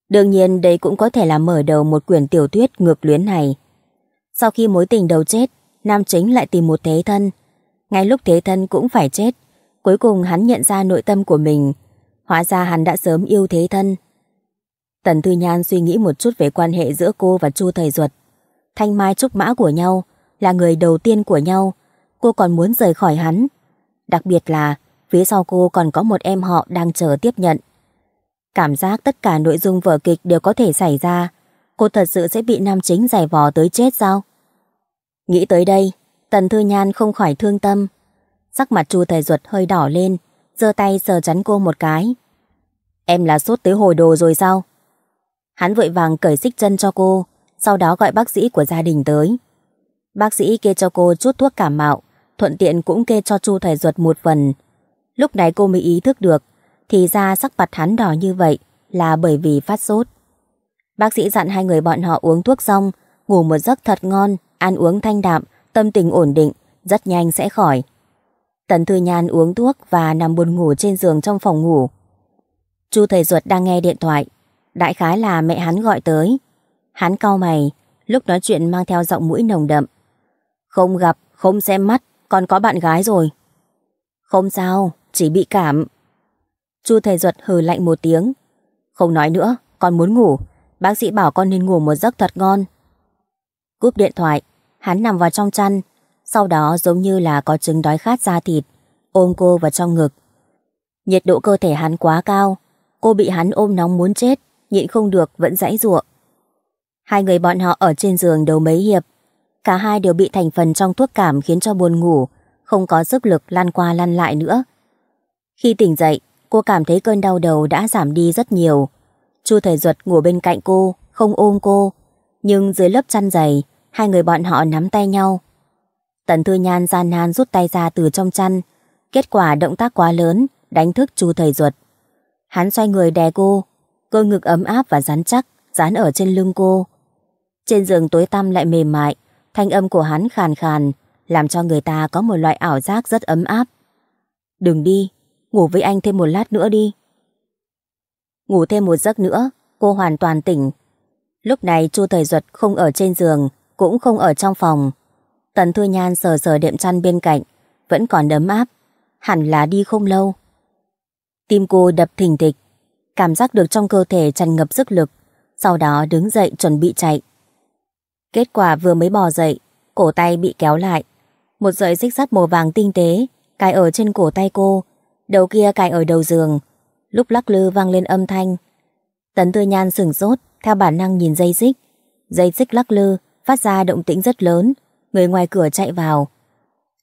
Đương nhiên đây cũng có thể là mở đầu một quyển tiểu thuyết ngược luyến này. Sau khi mối tình đầu chết, nam chính lại tìm một thế thân. Ngay lúc thế thân cũng phải chết, cuối cùng hắn nhận ra nội tâm của mình. Hóa ra hắn đã sớm yêu thế thân, Tần Thư Nhan suy nghĩ một chút về quan hệ giữa cô và Chu Thầy Duật. Thanh Mai Trúc Mã của nhau, là người đầu tiên của nhau. Cô còn muốn rời khỏi hắn. Đặc biệt là, phía sau cô còn có một em họ đang chờ tiếp nhận. Cảm giác tất cả nội dung vở kịch đều có thể xảy ra. Cô thật sự sẽ bị nam chính giải vò tới chết sao? Nghĩ tới đây, Tần Thư Nhan không khỏi thương tâm. Sắc mặt Chu Thầy Duật hơi đỏ lên, giơ tay sờ chắn cô một cái. Em là sốt tới hồi đồ rồi sao? Hắn vội vàng cởi xích chân cho cô, sau đó gọi bác sĩ của gia đình tới. Bác sĩ kê cho cô chút thuốc cảm mạo, thuận tiện cũng kê cho Chu Thầy Duật một phần. Lúc này cô mới ý thức được, thì ra sắc mặt hắn đỏ như vậy là bởi vì phát sốt. Bác sĩ dặn hai người bọn họ uống thuốc xong, ngủ một giấc thật ngon, ăn uống thanh đạm, tâm tình ổn định, rất nhanh sẽ khỏi. Tần Thư Nhan uống thuốc và nằm buồn ngủ trên giường trong phòng ngủ. Chu Thầy Duật đang nghe điện thoại, Đại khái là mẹ hắn gọi tới. Hắn cau mày, lúc nói chuyện mang theo giọng mũi nồng đậm. Không gặp, không xem mắt, còn có bạn gái rồi. Không sao, chỉ bị cảm. Chu thầy ruột hừ lạnh một tiếng. Không nói nữa, con muốn ngủ. Bác sĩ bảo con nên ngủ một giấc thật ngon. Cúp điện thoại, hắn nằm vào trong chăn. Sau đó giống như là có trứng đói khát da thịt, ôm cô vào trong ngực. Nhiệt độ cơ thể hắn quá cao, cô bị hắn ôm nóng muốn chết nhịn không được vẫn dãy ruộng. Hai người bọn họ ở trên giường đầu mấy hiệp. Cả hai đều bị thành phần trong thuốc cảm khiến cho buồn ngủ, không có sức lực lăn qua lăn lại nữa. Khi tỉnh dậy, cô cảm thấy cơn đau đầu đã giảm đi rất nhiều. Chu Thời ruột ngủ bên cạnh cô, không ôm cô. Nhưng dưới lớp chăn dày, hai người bọn họ nắm tay nhau. Tần Thư Nhan gian nan rút tay ra từ trong chăn. Kết quả động tác quá lớn, đánh thức Chu thầy ruột Hắn xoay người đè cô, cơ ngực ấm áp và rắn chắc dán ở trên lưng cô. Trên giường tối tăm lại mềm mại, thanh âm của hắn khàn khàn, làm cho người ta có một loại ảo giác rất ấm áp. Đừng đi, ngủ với anh thêm một lát nữa đi. Ngủ thêm một giấc nữa, cô hoàn toàn tỉnh. Lúc này Chu Thời Duật không ở trên giường, cũng không ở trong phòng. Tần Thư Nhan sờ sờ đệm chăn bên cạnh, vẫn còn ấm áp, hẳn là đi không lâu. Tim cô đập thình thịch, cảm giác được trong cơ thể tràn ngập sức lực, sau đó đứng dậy chuẩn bị chạy. Kết quả vừa mới bò dậy, cổ tay bị kéo lại. Một sợi xích sắt màu vàng tinh tế, cài ở trên cổ tay cô, đầu kia cài ở đầu giường. Lúc lắc lư vang lên âm thanh. Tấn tư nhan sửng sốt, theo bản năng nhìn dây xích. Dây xích lắc lư, phát ra động tĩnh rất lớn, người ngoài cửa chạy vào.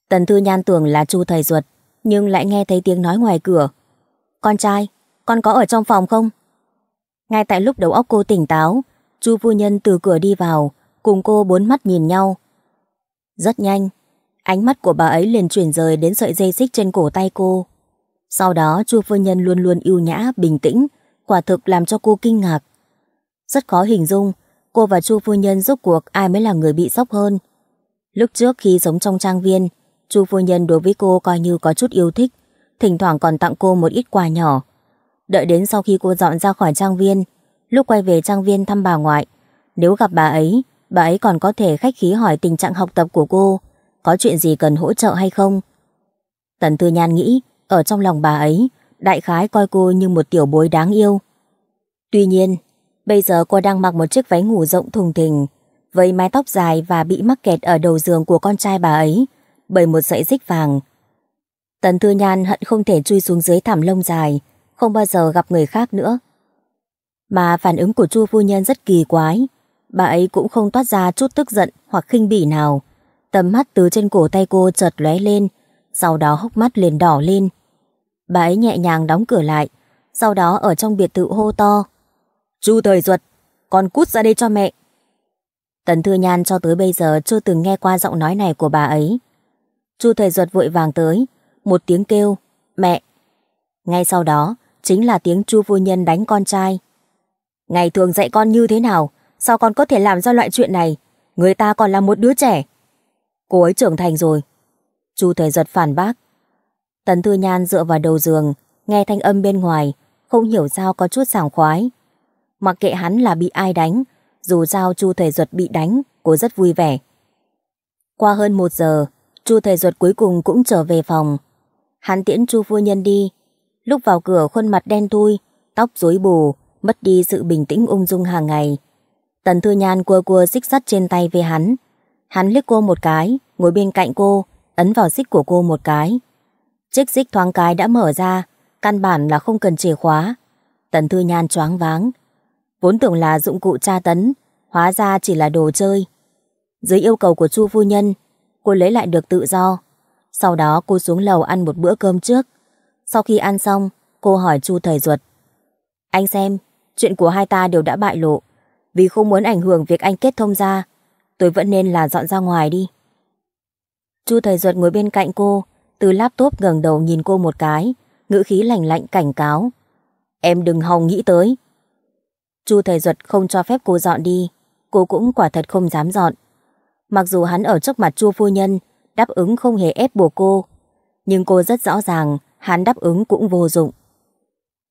Tần Thư Nhan tưởng là chu thầy ruột, nhưng lại nghe thấy tiếng nói ngoài cửa. Con trai, con có ở trong phòng không? Ngay tại lúc đầu óc cô tỉnh táo, Chu phu nhân từ cửa đi vào, cùng cô bốn mắt nhìn nhau. Rất nhanh, ánh mắt của bà ấy liền chuyển rời đến sợi dây xích trên cổ tay cô. Sau đó Chu phu nhân luôn luôn yêu nhã, bình tĩnh, quả thực làm cho cô kinh ngạc. Rất khó hình dung, cô và Chu phu nhân rốt cuộc ai mới là người bị sốc hơn. Lúc trước khi sống trong trang viên, Chu phu nhân đối với cô coi như có chút yêu thích, thỉnh thoảng còn tặng cô một ít quà nhỏ, Đợi đến sau khi cô dọn ra khỏi trang viên Lúc quay về trang viên thăm bà ngoại Nếu gặp bà ấy Bà ấy còn có thể khách khí hỏi tình trạng học tập của cô Có chuyện gì cần hỗ trợ hay không Tần Tư Nhan nghĩ Ở trong lòng bà ấy Đại khái coi cô như một tiểu bối đáng yêu Tuy nhiên Bây giờ cô đang mặc một chiếc váy ngủ rộng thùng thình với mái tóc dài và bị mắc kẹt ở đầu giường của con trai bà ấy bởi một sợi dích vàng. Tần Tư Nhan hận không thể chui xuống dưới thảm lông dài, không bao giờ gặp người khác nữa. Mà phản ứng của Chu Phu Nhân rất kỳ quái. Bà ấy cũng không toát ra chút tức giận hoặc khinh bỉ nào. Tầm mắt từ trên cổ tay cô chợt lóe lên, sau đó hốc mắt liền đỏ lên. Bà ấy nhẹ nhàng đóng cửa lại, sau đó ở trong biệt thự hô to. Chu thời ruột, con cút ra đây cho mẹ. Tần Thư Nhan cho tới bây giờ chưa từng nghe qua giọng nói này của bà ấy. Chu thời ruột vội vàng tới, một tiếng kêu, mẹ. Ngay sau đó, chính là tiếng chu phu nhân đánh con trai. Ngày thường dạy con như thế nào, sao con có thể làm ra loại chuyện này, người ta còn là một đứa trẻ. Cô ấy trưởng thành rồi. Chu Thời Giật phản bác. Tần Thư Nhan dựa vào đầu giường, nghe thanh âm bên ngoài, không hiểu sao có chút sảng khoái. Mặc kệ hắn là bị ai đánh, dù sao Chu Thời Duật bị đánh, cô rất vui vẻ. Qua hơn một giờ, Chu Thời Duật cuối cùng cũng trở về phòng. Hắn tiễn Chu phu nhân đi, Lúc vào cửa khuôn mặt đen thui, tóc rối bù, mất đi sự bình tĩnh ung dung hàng ngày. Tần Thư Nhan cua cua xích sắt trên tay về hắn. Hắn liếc cô một cái, ngồi bên cạnh cô, ấn vào xích của cô một cái. Chiếc xích thoáng cái đã mở ra, căn bản là không cần chìa khóa. Tần Thư Nhan choáng váng. Vốn tưởng là dụng cụ tra tấn, hóa ra chỉ là đồ chơi. Dưới yêu cầu của Chu Phu Nhân, cô lấy lại được tự do. Sau đó cô xuống lầu ăn một bữa cơm trước. Sau khi ăn xong, cô hỏi Chu Thời Duật. Anh xem, chuyện của hai ta đều đã bại lộ. Vì không muốn ảnh hưởng việc anh kết thông ra, tôi vẫn nên là dọn ra ngoài đi. Chu Thời Duật ngồi bên cạnh cô, từ laptop gần đầu nhìn cô một cái, ngữ khí lạnh lạnh cảnh cáo. Em đừng hòng nghĩ tới. Chu Thời Duật không cho phép cô dọn đi, cô cũng quả thật không dám dọn. Mặc dù hắn ở trước mặt Chu phu nhân, đáp ứng không hề ép buộc cô, nhưng cô rất rõ ràng hắn đáp ứng cũng vô dụng.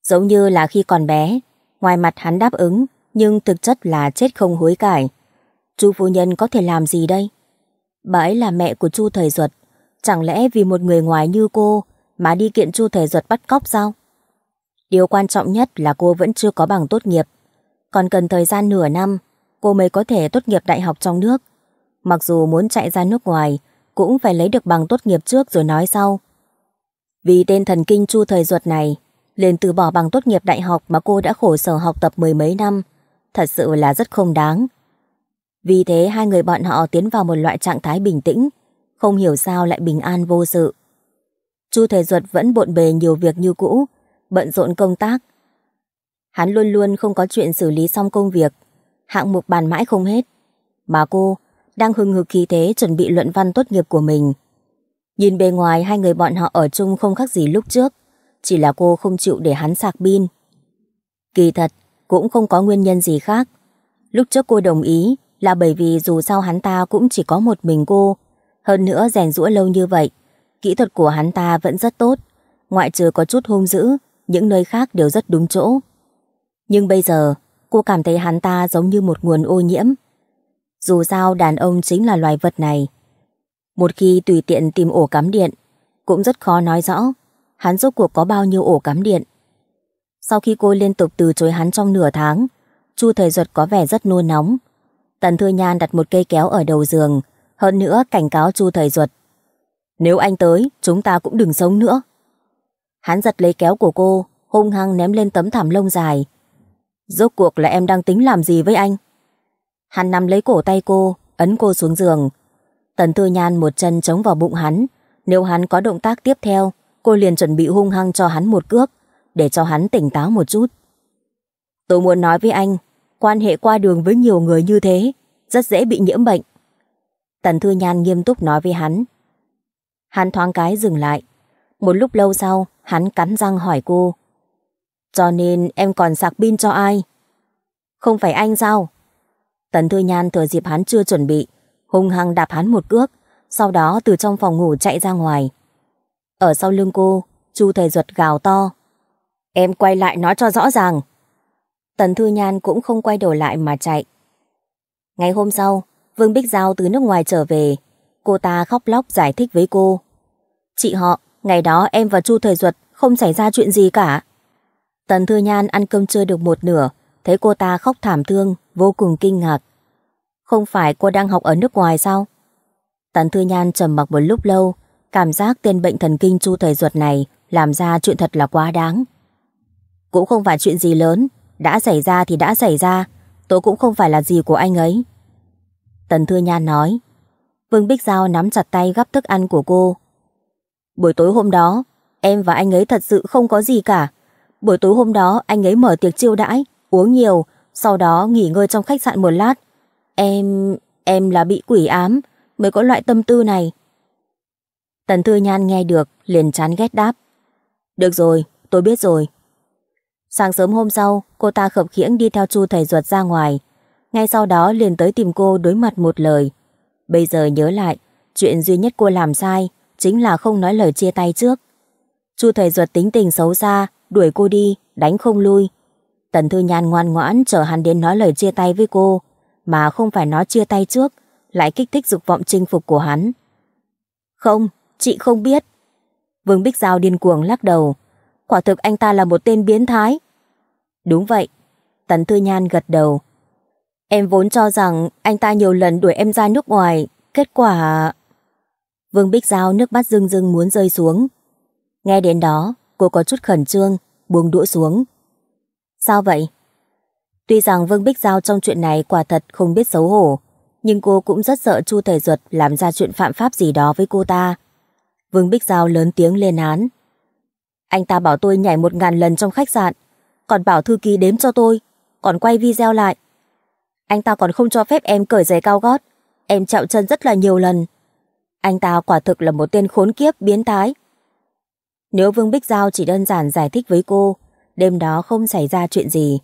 Giống như là khi còn bé, ngoài mặt hắn đáp ứng, nhưng thực chất là chết không hối cải. Chu phu nhân có thể làm gì đây? Bà ấy là mẹ của Chu Thời Duật, chẳng lẽ vì một người ngoài như cô mà đi kiện Chu Thời Duật bắt cóc sao? Điều quan trọng nhất là cô vẫn chưa có bằng tốt nghiệp, còn cần thời gian nửa năm cô mới có thể tốt nghiệp đại học trong nước. Mặc dù muốn chạy ra nước ngoài, cũng phải lấy được bằng tốt nghiệp trước rồi nói sau. Vì tên thần kinh chu thời ruột này, liền từ bỏ bằng tốt nghiệp đại học mà cô đã khổ sở học tập mười mấy năm, thật sự là rất không đáng. Vì thế hai người bọn họ tiến vào một loại trạng thái bình tĩnh, không hiểu sao lại bình an vô sự. Chu Thời Duật vẫn bộn bề nhiều việc như cũ, bận rộn công tác. Hắn luôn luôn không có chuyện xử lý xong công việc, hạng mục bàn mãi không hết. Mà cô đang hưng hực khí thế chuẩn bị luận văn tốt nghiệp của mình, Nhìn bề ngoài hai người bọn họ ở chung không khác gì lúc trước, chỉ là cô không chịu để hắn sạc pin. Kỳ thật, cũng không có nguyên nhân gì khác. Lúc trước cô đồng ý là bởi vì dù sao hắn ta cũng chỉ có một mình cô. Hơn nữa rèn rũa lâu như vậy, kỹ thuật của hắn ta vẫn rất tốt. Ngoại trừ có chút hung dữ, những nơi khác đều rất đúng chỗ. Nhưng bây giờ, cô cảm thấy hắn ta giống như một nguồn ô nhiễm. Dù sao đàn ông chính là loài vật này, một khi tùy tiện tìm ổ cắm điện, cũng rất khó nói rõ hắn rốt cuộc có bao nhiêu ổ cắm điện. Sau khi cô liên tục từ chối hắn trong nửa tháng, Chu Thời Duật có vẻ rất nôn nóng. Tần Thư Nhan đặt một cây kéo ở đầu giường, hơn nữa cảnh cáo Chu Thời Duật. Nếu anh tới, chúng ta cũng đừng sống nữa. Hắn giật lấy kéo của cô, hung hăng ném lên tấm thảm lông dài. Rốt cuộc là em đang tính làm gì với anh? Hắn nắm lấy cổ tay cô, ấn cô xuống giường, Tần Tư Nhan một chân chống vào bụng hắn. Nếu hắn có động tác tiếp theo, cô liền chuẩn bị hung hăng cho hắn một cước, để cho hắn tỉnh táo một chút. Tôi muốn nói với anh, quan hệ qua đường với nhiều người như thế, rất dễ bị nhiễm bệnh. Tần Thư Nhan nghiêm túc nói với hắn. Hắn thoáng cái dừng lại. Một lúc lâu sau, hắn cắn răng hỏi cô. Cho nên em còn sạc pin cho ai? Không phải anh sao? Tần Thư Nhan thừa dịp hắn chưa chuẩn bị, hung hăng đạp hắn một cước, sau đó từ trong phòng ngủ chạy ra ngoài. Ở sau lưng cô, Chu Thầy Duật gào to. Em quay lại nói cho rõ ràng. Tần Thư Nhan cũng không quay đầu lại mà chạy. Ngày hôm sau, Vương Bích Giao từ nước ngoài trở về. Cô ta khóc lóc giải thích với cô. Chị họ, ngày đó em và Chu Thời Duật không xảy ra chuyện gì cả. Tần Thư Nhan ăn cơm chưa được một nửa, thấy cô ta khóc thảm thương, vô cùng kinh ngạc. Không phải cô đang học ở nước ngoài sao? Tần Thư Nhan trầm mặc một lúc lâu, cảm giác tên bệnh thần kinh chu thời ruột này làm ra chuyện thật là quá đáng. Cũng không phải chuyện gì lớn, đã xảy ra thì đã xảy ra, tôi cũng không phải là gì của anh ấy. Tần Thư Nhan nói. Vương Bích Giao nắm chặt tay gắp thức ăn của cô. Buổi tối hôm đó, em và anh ấy thật sự không có gì cả. Buổi tối hôm đó anh ấy mở tiệc chiêu đãi, uống nhiều, sau đó nghỉ ngơi trong khách sạn một lát, Em... em là bị quỷ ám mới có loại tâm tư này. Tần Thư Nhan nghe được, liền chán ghét đáp. Được rồi, tôi biết rồi. Sáng sớm hôm sau, cô ta khập khiễng đi theo Chu Thầy Duật ra ngoài. Ngay sau đó liền tới tìm cô đối mặt một lời. Bây giờ nhớ lại, chuyện duy nhất cô làm sai chính là không nói lời chia tay trước. Chu Thầy Duật tính tình xấu xa, đuổi cô đi, đánh không lui. Tần Thư Nhan ngoan ngoãn chờ hắn đến nói lời chia tay với cô, mà không phải nó chia tay trước, lại kích thích dục vọng chinh phục của hắn. Không, chị không biết. Vương Bích Giao điên cuồng lắc đầu. Quả thực anh ta là một tên biến thái. Đúng vậy. Tần Thư Nhan gật đầu. Em vốn cho rằng anh ta nhiều lần đuổi em ra nước ngoài. Kết quả... Vương Bích Giao nước mắt rưng rưng muốn rơi xuống. Nghe đến đó, cô có chút khẩn trương, buông đũa xuống. Sao vậy? Tuy rằng Vương Bích Giao trong chuyện này quả thật không biết xấu hổ, nhưng cô cũng rất sợ Chu Thầy Duật làm ra chuyện phạm pháp gì đó với cô ta. Vương Bích Giao lớn tiếng lên án. Anh ta bảo tôi nhảy một ngàn lần trong khách sạn, còn bảo thư ký đếm cho tôi, còn quay video lại. Anh ta còn không cho phép em cởi giày cao gót, em chạo chân rất là nhiều lần. Anh ta quả thực là một tên khốn kiếp biến thái. Nếu Vương Bích Giao chỉ đơn giản giải thích với cô, đêm đó không xảy ra chuyện gì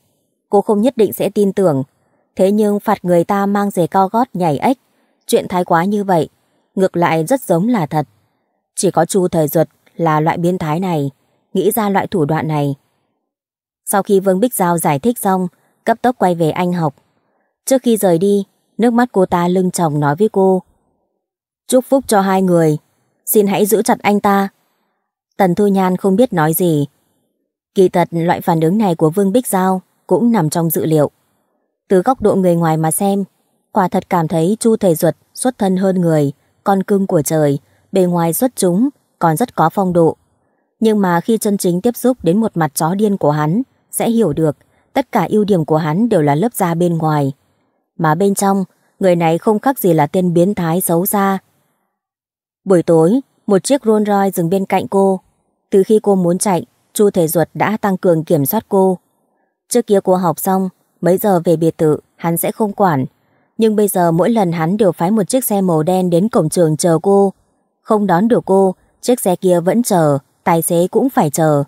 cô không nhất định sẽ tin tưởng. Thế nhưng phạt người ta mang giày cao gót nhảy ếch, chuyện thái quá như vậy, ngược lại rất giống là thật. Chỉ có chu thời ruột là loại biến thái này, nghĩ ra loại thủ đoạn này. Sau khi Vương Bích Giao giải thích xong, cấp tốc quay về anh học. Trước khi rời đi, nước mắt cô ta lưng chồng nói với cô. Chúc phúc cho hai người, xin hãy giữ chặt anh ta. Tần Thu Nhan không biết nói gì. Kỳ thật loại phản ứng này của Vương Bích Giao cũng nằm trong dự liệu. Từ góc độ người ngoài mà xem, quả thật cảm thấy Chu Thầy Duật xuất thân hơn người, con cưng của trời, bề ngoài xuất chúng, còn rất có phong độ. Nhưng mà khi chân chính tiếp xúc đến một mặt chó điên của hắn, sẽ hiểu được tất cả ưu điểm của hắn đều là lớp da bên ngoài. Mà bên trong, người này không khác gì là tên biến thái xấu xa. Buổi tối, một chiếc Rolls Royce dừng bên cạnh cô. Từ khi cô muốn chạy, Chu Thể Duật đã tăng cường kiểm soát cô, Trước kia cô học xong, mấy giờ về biệt thự, hắn sẽ không quản. Nhưng bây giờ mỗi lần hắn đều phái một chiếc xe màu đen đến cổng trường chờ cô. Không đón được cô, chiếc xe kia vẫn chờ, tài xế cũng phải chờ.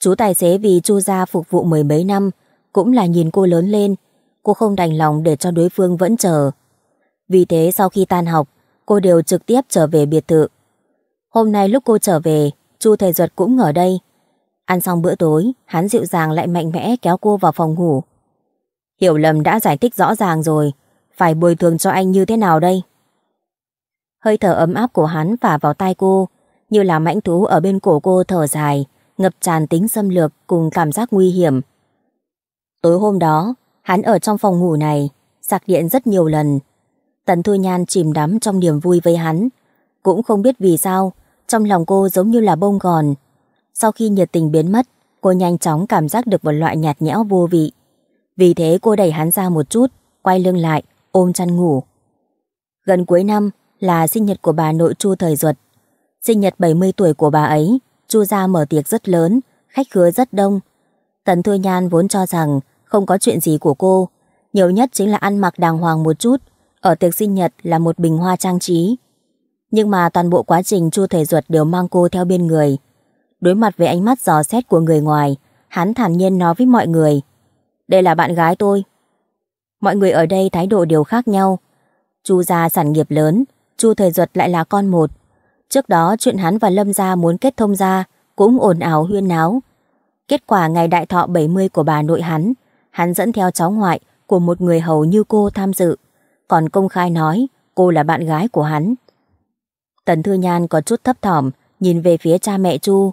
Chú tài xế vì chu gia phục vụ mười mấy năm, cũng là nhìn cô lớn lên, cô không đành lòng để cho đối phương vẫn chờ. Vì thế sau khi tan học, cô đều trực tiếp trở về biệt thự. Hôm nay lúc cô trở về, Chu Thầy Duật cũng ở đây, Ăn xong bữa tối, hắn dịu dàng lại mạnh mẽ kéo cô vào phòng ngủ. Hiểu lầm đã giải thích rõ ràng rồi, phải bồi thường cho anh như thế nào đây? Hơi thở ấm áp của hắn phả vào tai cô, như là mãnh thú ở bên cổ cô thở dài, ngập tràn tính xâm lược cùng cảm giác nguy hiểm. Tối hôm đó, hắn ở trong phòng ngủ này, sạc điện rất nhiều lần. Tần Thu Nhan chìm đắm trong niềm vui với hắn. Cũng không biết vì sao, trong lòng cô giống như là bông gòn, sau khi nhiệt tình biến mất, cô nhanh chóng cảm giác được một loại nhạt nhẽo vô vị. Vì thế cô đẩy hắn ra một chút, quay lưng lại, ôm chăn ngủ. Gần cuối năm là sinh nhật của bà nội Chu Thời Duật. Sinh nhật 70 tuổi của bà ấy, Chu gia mở tiệc rất lớn, khách khứa rất đông. Tần Thư Nhan vốn cho rằng không có chuyện gì của cô, nhiều nhất chính là ăn mặc đàng hoàng một chút, ở tiệc sinh nhật là một bình hoa trang trí. Nhưng mà toàn bộ quá trình Chu Thời Duật đều mang cô theo bên người, Đối mặt với ánh mắt dò xét của người ngoài, hắn thản nhiên nói với mọi người. Đây là bạn gái tôi. Mọi người ở đây thái độ đều khác nhau. Chu gia sản nghiệp lớn, Chu Thời Duật lại là con một. Trước đó chuyện hắn và Lâm gia muốn kết thông gia cũng ồn ào huyên náo. Kết quả ngày đại thọ 70 của bà nội hắn, hắn dẫn theo cháu ngoại của một người hầu như cô tham dự, còn công khai nói cô là bạn gái của hắn. Tần Thư Nhan có chút thấp thỏm nhìn về phía cha mẹ Chu,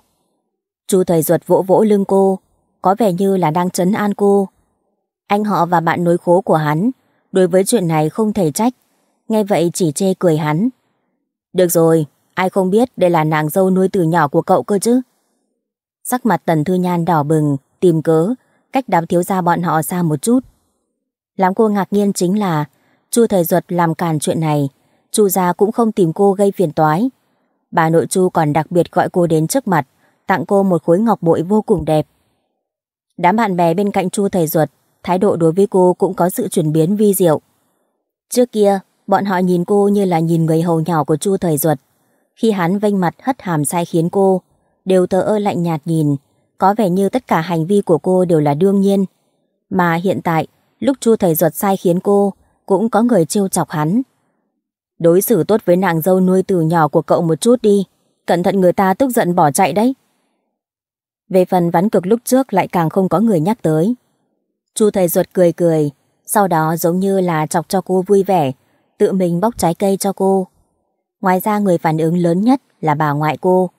Chu Thời Duật vỗ vỗ lưng cô, có vẻ như là đang trấn an cô. Anh họ và bạn nối khố của hắn, đối với chuyện này không thể trách, nghe vậy chỉ chê cười hắn. Được rồi, ai không biết đây là nàng dâu nuôi từ nhỏ của cậu cơ chứ. Sắc mặt Tần Thư Nhan đỏ bừng, tìm cớ, cách đám thiếu gia bọn họ xa một chút. Làm cô ngạc nhiên chính là Chu Thời Duật làm càn chuyện này, Chu gia cũng không tìm cô gây phiền toái. Bà nội Chu còn đặc biệt gọi cô đến trước mặt, tặng cô một khối ngọc bội vô cùng đẹp. Đám bạn bè bên cạnh Chu Thầy Duật, thái độ đối với cô cũng có sự chuyển biến vi diệu. Trước kia, bọn họ nhìn cô như là nhìn người hầu nhỏ của Chu Thời Duật. Khi hắn vênh mặt hất hàm sai khiến cô, đều thờ ơ lạnh nhạt nhìn, có vẻ như tất cả hành vi của cô đều là đương nhiên. Mà hiện tại, lúc Chu Thời Duật sai khiến cô, cũng có người trêu chọc hắn. Đối xử tốt với nàng dâu nuôi từ nhỏ của cậu một chút đi, cẩn thận người ta tức giận bỏ chạy đấy. Về phần ván cực lúc trước lại càng không có người nhắc tới. Chu thầy ruột cười cười, sau đó giống như là chọc cho cô vui vẻ, tự mình bóc trái cây cho cô. Ngoài ra người phản ứng lớn nhất là bà ngoại cô.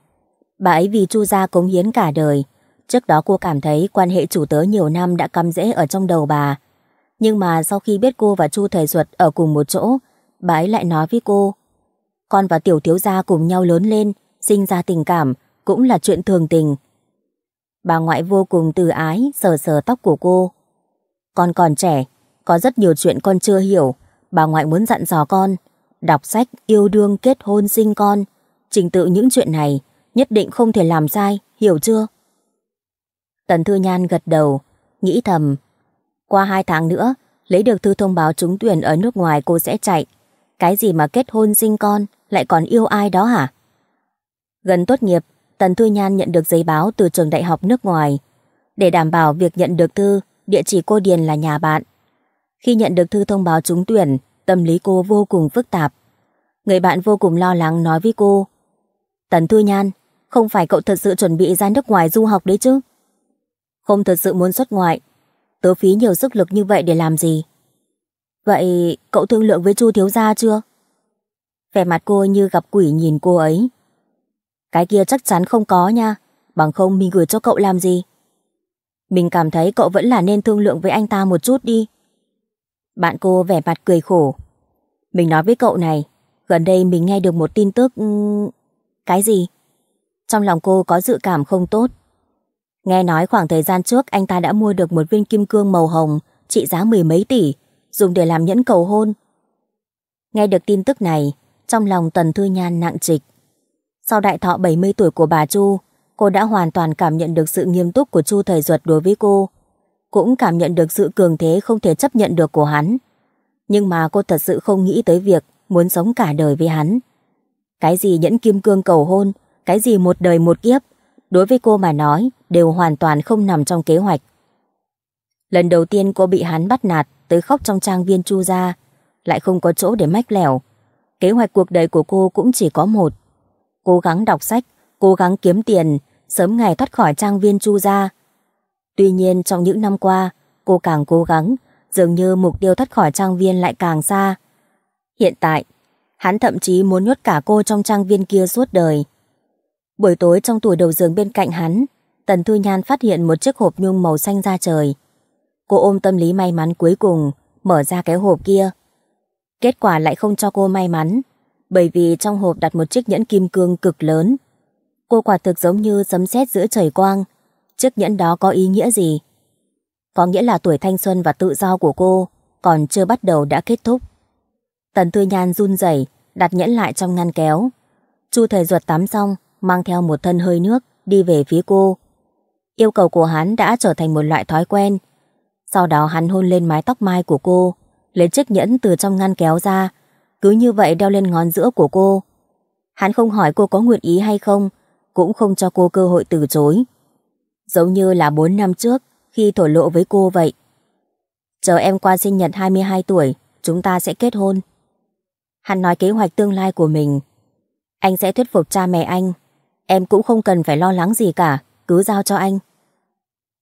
Bà ấy vì Chu gia cống hiến cả đời, trước đó cô cảm thấy quan hệ chủ tớ nhiều năm đã cắm rễ ở trong đầu bà. Nhưng mà sau khi biết cô và Chu thầy ruột ở cùng một chỗ, bà ấy lại nói với cô. Con và tiểu thiếu gia cùng nhau lớn lên, sinh ra tình cảm, cũng là chuyện thường tình. Bà ngoại vô cùng từ ái, sờ sờ tóc của cô. Con còn trẻ, có rất nhiều chuyện con chưa hiểu. Bà ngoại muốn dặn dò con. Đọc sách, yêu đương, kết hôn, sinh con. Trình tự những chuyện này, nhất định không thể làm sai, hiểu chưa? Tần Thư Nhan gật đầu, nghĩ thầm. Qua hai tháng nữa, lấy được thư thông báo trúng tuyển ở nước ngoài cô sẽ chạy. Cái gì mà kết hôn sinh con, lại còn yêu ai đó hả? Gần tốt nghiệp, Tần Thu Nhan nhận được giấy báo từ trường đại học nước ngoài. Để đảm bảo việc nhận được thư, địa chỉ cô điền là nhà bạn. Khi nhận được thư thông báo trúng tuyển, tâm lý cô vô cùng phức tạp. Người bạn vô cùng lo lắng nói với cô. Tần Thu Nhan, không phải cậu thật sự chuẩn bị ra nước ngoài du học đấy chứ? Không thật sự muốn xuất ngoại. Tớ phí nhiều sức lực như vậy để làm gì? Vậy cậu thương lượng với Chu Thiếu Gia chưa? Vẻ mặt cô như gặp quỷ nhìn cô ấy. Cái kia chắc chắn không có nha, bằng không mình gửi cho cậu làm gì. Mình cảm thấy cậu vẫn là nên thương lượng với anh ta một chút đi. Bạn cô vẻ mặt cười khổ. Mình nói với cậu này, gần đây mình nghe được một tin tức... Ừ, cái gì? Trong lòng cô có dự cảm không tốt. Nghe nói khoảng thời gian trước anh ta đã mua được một viên kim cương màu hồng trị giá mười mấy tỷ, dùng để làm nhẫn cầu hôn. Nghe được tin tức này, trong lòng Tần Thư Nhan nặng trịch. Sau đại thọ 70 tuổi của bà Chu, cô đã hoàn toàn cảm nhận được sự nghiêm túc của Chu Thầy Duật đối với cô. Cũng cảm nhận được sự cường thế không thể chấp nhận được của hắn. Nhưng mà cô thật sự không nghĩ tới việc muốn sống cả đời với hắn. Cái gì nhẫn kim cương cầu hôn, cái gì một đời một kiếp, đối với cô mà nói đều hoàn toàn không nằm trong kế hoạch. Lần đầu tiên cô bị hắn bắt nạt tới khóc trong trang viên chu ra, lại không có chỗ để mách lẻo. Kế hoạch cuộc đời của cô cũng chỉ có một, cố gắng đọc sách, cố gắng kiếm tiền, sớm ngày thoát khỏi trang viên chu gia. Tuy nhiên trong những năm qua, cô càng cố gắng, dường như mục tiêu thoát khỏi trang viên lại càng xa. Hiện tại, hắn thậm chí muốn nhốt cả cô trong trang viên kia suốt đời. Buổi tối trong tủ đầu giường bên cạnh hắn, Tần Thư Nhan phát hiện một chiếc hộp nhung màu xanh da trời. Cô ôm tâm lý may mắn cuối cùng, mở ra cái hộp kia. Kết quả lại không cho cô may mắn bởi vì trong hộp đặt một chiếc nhẫn kim cương cực lớn. Cô quả thực giống như sấm sét giữa trời quang. Chiếc nhẫn đó có ý nghĩa gì? Có nghĩa là tuổi thanh xuân và tự do của cô còn chưa bắt đầu đã kết thúc. Tần Tư Nhan run rẩy đặt nhẫn lại trong ngăn kéo. Chu Thời Duật tắm xong, mang theo một thân hơi nước, đi về phía cô. Yêu cầu của hắn đã trở thành một loại thói quen. Sau đó hắn hôn lên mái tóc mai của cô, lấy chiếc nhẫn từ trong ngăn kéo ra, cứ như vậy đeo lên ngón giữa của cô. Hắn không hỏi cô có nguyện ý hay không, cũng không cho cô cơ hội từ chối. Giống như là 4 năm trước, khi thổ lộ với cô vậy. Chờ em qua sinh nhật 22 tuổi, chúng ta sẽ kết hôn. Hắn nói kế hoạch tương lai của mình. Anh sẽ thuyết phục cha mẹ anh. Em cũng không cần phải lo lắng gì cả, cứ giao cho anh.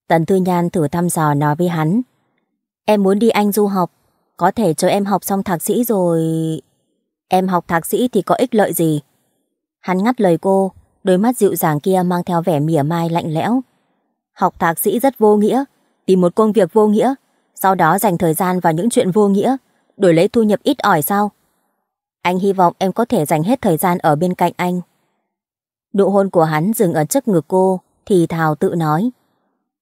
Tần Thư Nhan thử thăm dò nói với hắn. Em muốn đi Anh du học, có thể cho em học xong thạc sĩ rồi... Em học thạc sĩ thì có ích lợi gì? Hắn ngắt lời cô, đôi mắt dịu dàng kia mang theo vẻ mỉa mai lạnh lẽo. Học thạc sĩ rất vô nghĩa, tìm một công việc vô nghĩa, sau đó dành thời gian vào những chuyện vô nghĩa, đổi lấy thu nhập ít ỏi sao? Anh hy vọng em có thể dành hết thời gian ở bên cạnh anh. Nụ hôn của hắn dừng ở trước ngực cô, thì thào tự nói.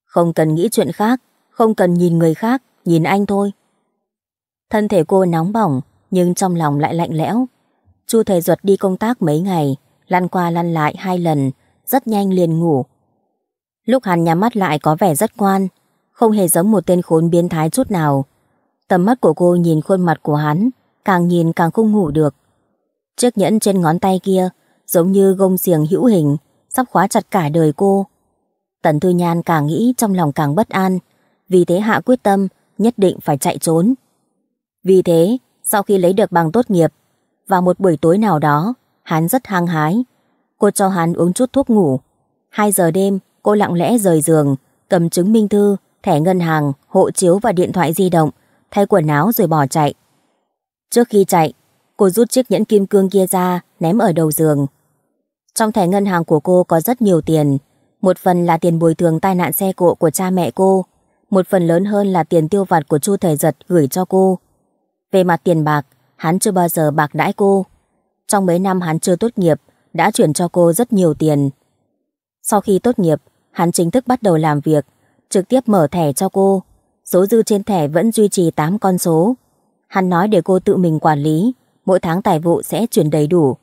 Không cần nghĩ chuyện khác, không cần nhìn người khác, nhìn anh thôi. Thân thể cô nóng bỏng, nhưng trong lòng lại lạnh lẽo. Chu Thầy Duật đi công tác mấy ngày, lăn qua lăn lại hai lần, rất nhanh liền ngủ. Lúc hắn nhắm mắt lại có vẻ rất ngoan, không hề giống một tên khốn biến thái chút nào. Tầm mắt của cô nhìn khuôn mặt của hắn, càng nhìn càng không ngủ được. Chiếc nhẫn trên ngón tay kia giống như gông xiềng hữu hình, sắp khóa chặt cả đời cô. Tần Thư Nhan càng nghĩ trong lòng càng bất an, vì thế hạ quyết tâm nhất định phải chạy trốn. Vì thế, sau khi lấy được bằng tốt nghiệp, vào một buổi tối nào đó, hắn rất hăng hái. Cô cho hắn uống chút thuốc ngủ. 2 giờ đêm, cô lặng lẽ rời giường, cầm chứng minh thư, thẻ ngân hàng, hộ chiếu và điện thoại di động, thay quần áo rồi bỏ chạy. Trước khi chạy, cô rút chiếc nhẫn kim cương kia ra, ném ở đầu giường. Trong thẻ ngân hàng của cô có rất nhiều tiền. Một phần là tiền bồi thường tai nạn xe cộ của cha mẹ cô, một phần lớn hơn là tiền tiêu vặt của Chu Thầy Giật gửi cho cô. Về mặt tiền bạc, hắn chưa bao giờ bạc đãi cô. Trong mấy năm hắn chưa tốt nghiệp, đã chuyển cho cô rất nhiều tiền. Sau khi tốt nghiệp, hắn chính thức bắt đầu làm việc, trực tiếp mở thẻ cho cô. Số dư trên thẻ vẫn duy trì 8 con số. Hắn nói để cô tự mình quản lý, mỗi tháng tài vụ sẽ chuyển đầy đủ.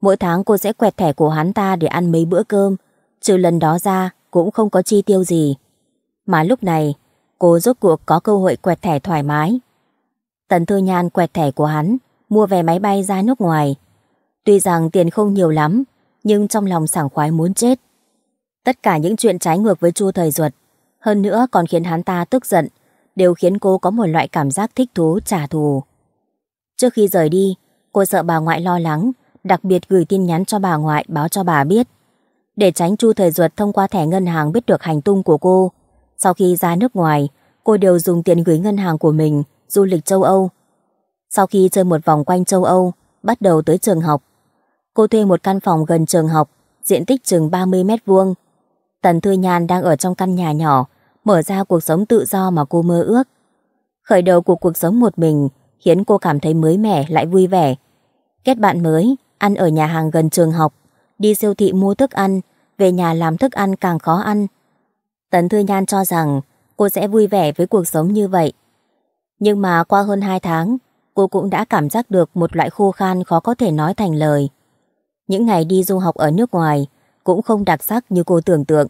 Mỗi tháng cô sẽ quẹt thẻ của hắn ta để ăn mấy bữa cơm, trừ lần đó ra cũng không có chi tiêu gì. Mà lúc này, cô rốt cuộc có cơ hội quẹt thẻ thoải mái. Tần Thư Nhan quẹt thẻ của hắn, mua vé máy bay ra nước ngoài. Tuy rằng tiền không nhiều lắm, nhưng trong lòng sảng khoái muốn chết. Tất cả những chuyện trái ngược với Chu Thời Duật, hơn nữa còn khiến hắn ta tức giận, đều khiến cô có một loại cảm giác thích thú trả thù. Trước khi rời đi, cô sợ bà ngoại lo lắng, đặc biệt gửi tin nhắn cho bà ngoại báo cho bà biết. Để tránh Chu Thời Duật thông qua thẻ ngân hàng biết được hành tung của cô, sau khi ra nước ngoài, cô đều dùng tiền gửi ngân hàng của mình du lịch châu Âu. Sau khi chơi một vòng quanh châu Âu, bắt đầu tới trường học. Cô thuê một căn phòng gần trường học, diện tích chừng 30 mét vuông. Tần Thư nhàn đang ở trong căn nhà nhỏ, mở ra cuộc sống tự do mà cô mơ ước. Khởi đầu của cuộc sống một mình khiến cô cảm thấy mới mẻ lại vui vẻ. Kết bạn mới, ăn ở nhà hàng gần trường học, đi siêu thị mua thức ăn, về nhà làm thức ăn càng khó ăn. Tần Thư Nhan cho rằng cô sẽ vui vẻ với cuộc sống như vậy. Nhưng mà qua hơn 2 tháng, cô cũng đã cảm giác được một loại khô khan khó có thể nói thành lời. Những ngày đi du học ở nước ngoài cũng không đặc sắc như cô tưởng tượng.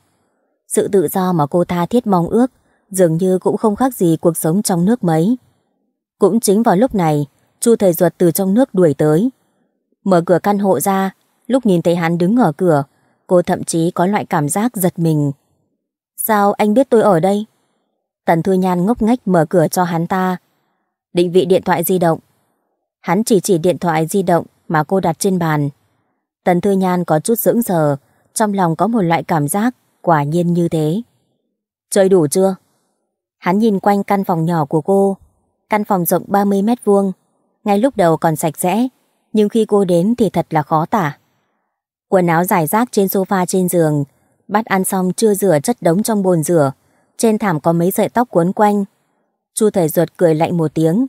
Sự tự do mà cô tha thiết mong ước dường như cũng không khác gì cuộc sống trong nước mấy. Cũng chính vào lúc này, Chu Thầy Duật từ trong nước đuổi tới. Mở cửa căn hộ ra, lúc nhìn thấy hắn đứng ở cửa, cô thậm chí có loại cảm giác giật mình. Sao anh biết tôi ở đây? Tần Thư Nhan ngốc nghếch mở cửa cho hắn ta. Định vị điện thoại di động. Hắn chỉ chỉ điện thoại di động mà cô đặt trên bàn. Tần Thư Nhan có chút sững sờ, trong lòng có một loại cảm giác quả nhiên như thế. Chơi đủ chưa? Hắn nhìn quanh căn phòng nhỏ của cô. Căn phòng rộng 30 mét vuông. Ngay lúc đầu còn sạch sẽ, nhưng khi cô đến thì thật là khó tả. Quần áo dài rác trên sofa trên giường, bát ăn xong chưa rửa chất đống trong bồn rửa, trên thảm có mấy sợi tóc cuốn quanh. Chu thầy ruột cười lạnh một tiếng.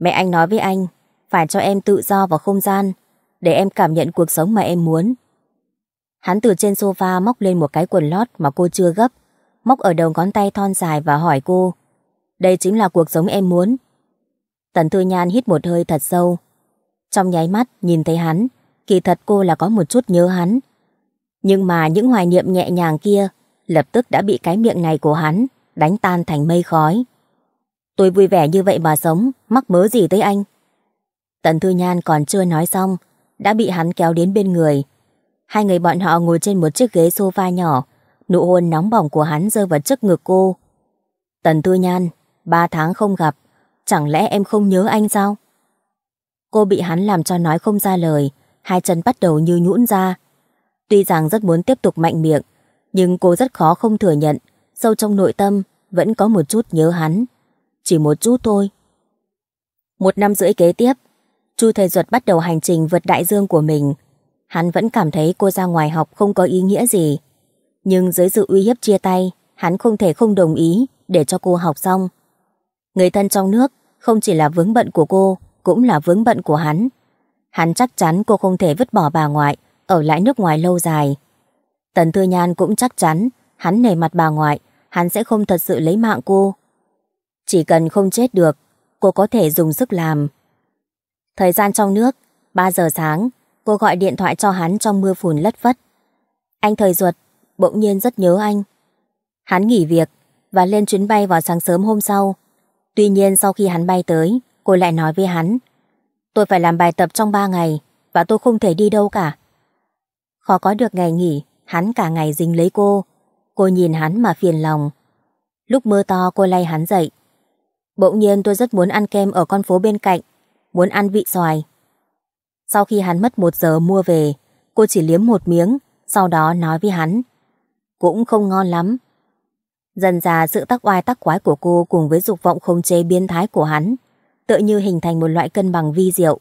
Mẹ anh nói với anh, phải cho em tự do vào không gian, để em cảm nhận cuộc sống mà em muốn. Hắn từ trên sofa móc lên một cái quần lót mà cô chưa gấp, móc ở đầu ngón tay thon dài và hỏi cô. Đây chính là cuộc sống em muốn. Tần Thư Nhan hít một hơi thật sâu. Trong nháy mắt nhìn thấy hắn, kỳ thật cô là có một chút nhớ hắn. Nhưng mà những hoài niệm nhẹ nhàng kia lập tức đã bị cái miệng này của hắn đánh tan thành mây khói. Tôi vui vẻ như vậy mà sống, mắc mớ gì tới anh? Tần Thư Nhan còn chưa nói xong, đã bị hắn kéo đến bên người. Hai người bọn họ ngồi trên một chiếc ghế sofa nhỏ, nụ hôn nóng bỏng của hắn rơi vào trước ngực cô. Tần Thư Nhan, ba tháng không gặp, chẳng lẽ em không nhớ anh sao? Cô bị hắn làm cho nói không ra lời, hai chân bắt đầu như nhũn ra. Tuy rằng rất muốn tiếp tục mạnh miệng, nhưng cô rất khó không thừa nhận, sâu trong nội tâm vẫn có một chút nhớ hắn. Chỉ một chút thôi. Một năm rưỡi kế tiếp, Chu Thầy Duật bắt đầu hành trình vượt đại dương của mình. Hắn vẫn cảm thấy cô ra ngoài học không có ý nghĩa gì. Nhưng dưới sự uy hiếp chia tay, hắn không thể không đồng ý để cho cô học xong. Người thân trong nước không chỉ là vướng bận của cô, cũng là vướng bận của hắn. Hắn chắc chắn cô không thể vứt bỏ bà ngoại, ở lại nước ngoài lâu dài. Tần Thư Nhan cũng chắc chắn hắn nề mặt bà ngoại, hắn sẽ không thật sự lấy mạng cô. Chỉ cần không chết được, cô có thể dùng sức làm. Thời gian trong nước, 3 giờ sáng, cô gọi điện thoại cho hắn trong mưa phùn lất vất. Anh thời ruột, bỗng nhiên rất nhớ anh. Hắn nghỉ việc và lên chuyến bay vào sáng sớm hôm sau. Tuy nhiên sau khi hắn bay tới, cô lại nói với hắn. Tôi phải làm bài tập trong 3 ngày và tôi không thể đi đâu cả. Khó có được ngày nghỉ, Hắn cả ngày dính lấy cô. Cô nhìn hắn mà phiền lòng. Lúc mưa to cô lay hắn dậy. Bỗng nhiên tôi rất muốn ăn kem ở con phố bên cạnh. Muốn ăn vị xoài. Sau khi hắn mất một giờ mua về, cô chỉ liếm một miếng, sau đó nói với hắn. Cũng không ngon lắm. Dần ra sự tắc oai tắc quái của cô cùng với dục vọng khống chế biến thái của hắn, tựa như hình thành một loại cân bằng vi diệu.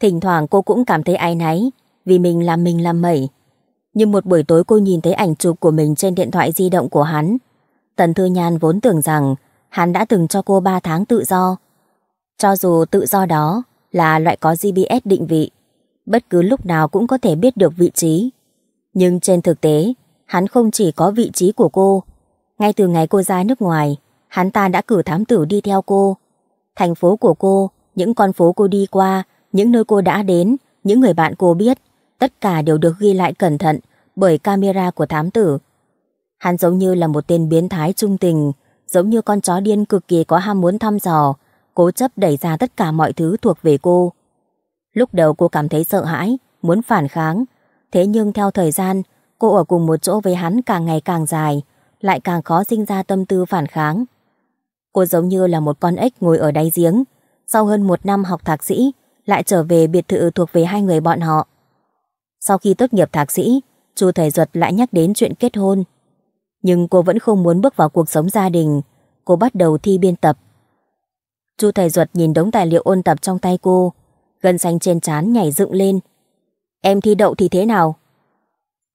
Thỉnh thoảng cô cũng cảm thấy áy náy vì mình làm mình làm mẩy, nhưng một buổi tối cô nhìn thấy ảnh chụp của mình trên điện thoại di động của hắn. Tần Thư Nhan vốn tưởng rằng hắn đã từng cho cô 3 tháng tự do. Cho dù tự do đó là loại có GPS định vị, bất cứ lúc nào cũng có thể biết được vị trí. Nhưng trên thực tế, hắn không chỉ có vị trí của cô. Ngay từ ngày cô ra nước ngoài, hắn ta đã cử thám tử đi theo cô. Thành phố của cô, những con phố cô đi qua, những nơi cô đã đến, những người bạn cô biết, Tất cả đều được ghi lại cẩn thận bởi camera của thám tử. Hắn giống như là một tên biến thái trung tình, giống như con chó điên cực kỳ có ham muốn thăm dò, cố chấp đẩy ra tất cả mọi thứ thuộc về cô. Lúc đầu cô cảm thấy sợ hãi, muốn phản kháng, thế nhưng theo thời gian, cô ở cùng một chỗ với hắn càng ngày càng dài, lại càng khó sinh ra tâm tư phản kháng. Cô giống như là một con ếch ngồi ở đáy giếng, sau hơn một năm học thạc sĩ, lại trở về biệt thự thuộc về hai người bọn họ. Sau khi tốt nghiệp thạc sĩ, chu thầy Duật lại nhắc đến chuyện kết hôn. Nhưng cô vẫn không muốn bước vào cuộc sống gia đình, cô bắt đầu thi biên tập. chu thầy Duật nhìn đống tài liệu ôn tập trong tay cô, gần xanh trên trán nhảy dựng lên. Em thi đậu thì thế nào?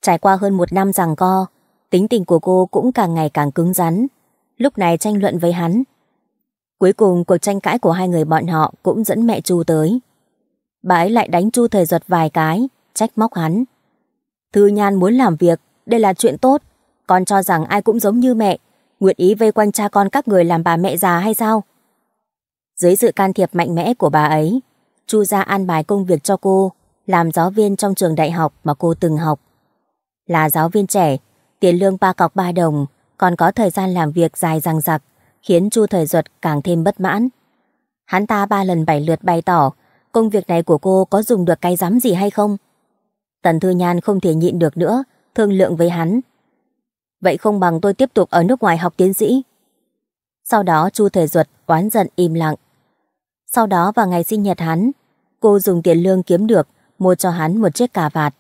Trải qua hơn một năm rằng co, tính tình của cô cũng càng ngày càng cứng rắn. Lúc này tranh luận với hắn. Cuối cùng cuộc tranh cãi của hai người bọn họ cũng dẫn mẹ Chu tới. Bà ấy lại đánh Chu thời giật vài cái, trách móc hắn. Thư Nhan muốn làm việc, đây là chuyện tốt. Con cho rằng ai cũng giống như mẹ, nguyện ý vây quanh cha con các người làm bà mẹ già hay sao? Dưới sự can thiệp mạnh mẽ của bà ấy, Chu gia an bài công việc cho cô, làm giáo viên trong trường đại học mà cô từng học. Là giáo viên trẻ, tiền lương ba cọc ba đồng, còn có thời gian làm việc dài dằng dặc, khiến Chu Thời Duật càng thêm bất mãn. Hắn ta ba lần bảy lượt bày tỏ, công việc này của cô có dùng được cái rắm gì hay không? Tần Thư Nhan không thể nhịn được nữa, thương lượng với hắn. Vậy không bằng tôi tiếp tục ở nước ngoài học tiến sĩ. Sau đó Chu Thể Duật oán giận im lặng. Sau đó vào ngày sinh nhật hắn, cô dùng tiền lương kiếm được mua cho hắn một chiếc cà vạt.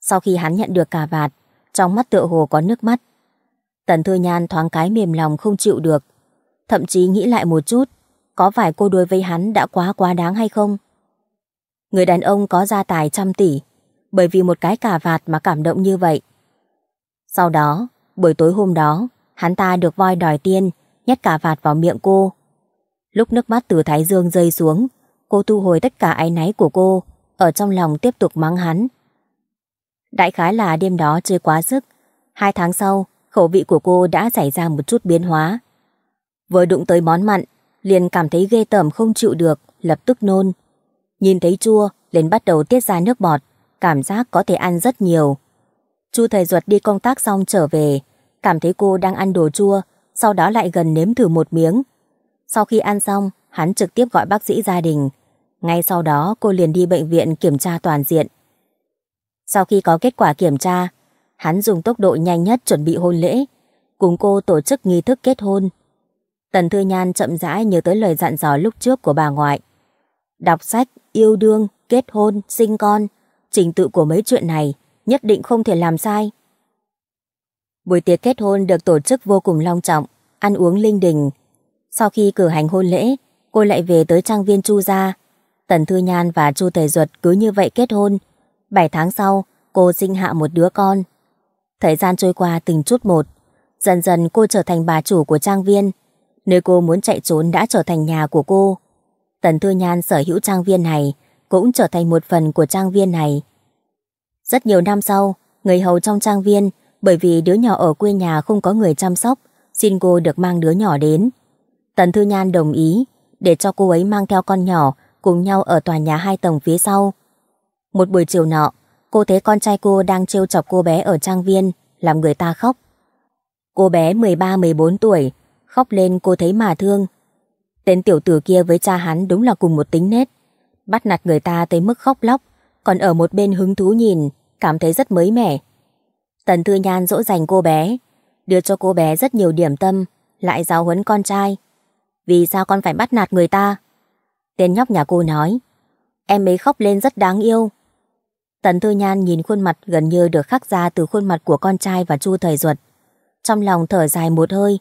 Sau khi hắn nhận được cà vạt, trong mắt tựa hồ có nước mắt. Tần Thư Nhan thoáng cái mềm lòng không chịu được. Thậm chí nghĩ lại một chút, có phải cô đối với hắn đã quá quá đáng hay không? Người đàn ông có gia tài trăm tỷ, bởi vì một cái cà vạt mà cảm động như vậy. Sau đó, buổi tối hôm đó, hắn ta được voi đòi tiên, nhét cà vạt vào miệng cô. Lúc nước mắt từ Thái Dương rơi xuống, cô thu hồi tất cả áy náy của cô, ở trong lòng tiếp tục mắng hắn. Đại khái là đêm đó chơi quá sức, hai tháng sau, khẩu vị của cô đã xảy ra một chút biến hóa. Vừa đụng tới món mặn, liền cảm thấy ghê tởm không chịu được, lập tức nôn. Nhìn thấy chua, liền bắt đầu tiết ra nước bọt cảm giác có thể ăn rất nhiều. Chu Thầy Duật đi công tác xong trở về, cảm thấy cô đang ăn đồ chua, sau đó lại gần nếm thử một miếng. Sau khi ăn xong, hắn trực tiếp gọi bác sĩ gia đình. Ngay sau đó cô liền đi bệnh viện kiểm tra toàn diện. Sau khi có kết quả kiểm tra, hắn dùng tốc độ nhanh nhất chuẩn bị hôn lễ, cùng cô tổ chức nghi thức kết hôn. Tần Thư Nhan chậm rãi nhớ tới lời dặn dò lúc trước của bà ngoại. Đọc sách, yêu đương, kết hôn, sinh con, trình tự của mấy chuyện này nhất định không thể làm sai. Buổi tiệc kết hôn được tổ chức vô cùng long trọng, ăn uống linh đình. Sau khi cử hành hôn lễ, cô lại về tới trang viên Chu gia. Tần Thư Nhan và Chu Tề Duật cứ như vậy kết hôn. 7 tháng sau, cô sinh hạ một đứa con. Thời gian trôi qua từng chút một, dần dần cô trở thành bà chủ của trang viên. Nơi cô muốn chạy trốn đã trở thành nhà của cô. Tần Thư Nhan sở hữu trang viên này cũng trở thành một phần của trang viên này. Rất nhiều năm sau, người hầu trong trang viên bởi vì đứa nhỏ ở quê nhà không có người chăm sóc, xin cô được mang đứa nhỏ đến. Tần Thư Nhan đồng ý để cho cô ấy mang theo con nhỏ cùng nhau ở tòa nhà hai tầng phía sau. Một buổi chiều nọ, cô thấy con trai cô đang trêu chọc cô bé ở trang viên, làm người ta khóc. Cô bé 13-14 tuổi, khóc lên cô thấy mà thương. Tên tiểu tử kia với cha hắn đúng là cùng một tính nết bắt nạt người ta tới mức khóc lóc, còn ở một bên hứng thú nhìn, cảm thấy rất mới mẻ. Tần Thư Nhan dỗ dành cô bé, đưa cho cô bé rất nhiều điểm tâm, lại giáo huấn con trai. Vì sao con phải bắt nạt người ta? Tên nhóc nhà cô nói, em ấy khóc lên rất đáng yêu. Tần Thư Nhan nhìn khuôn mặt gần như được khắc ra từ khuôn mặt của con trai và Chu Thời Duật. Trong lòng thở dài một hơi.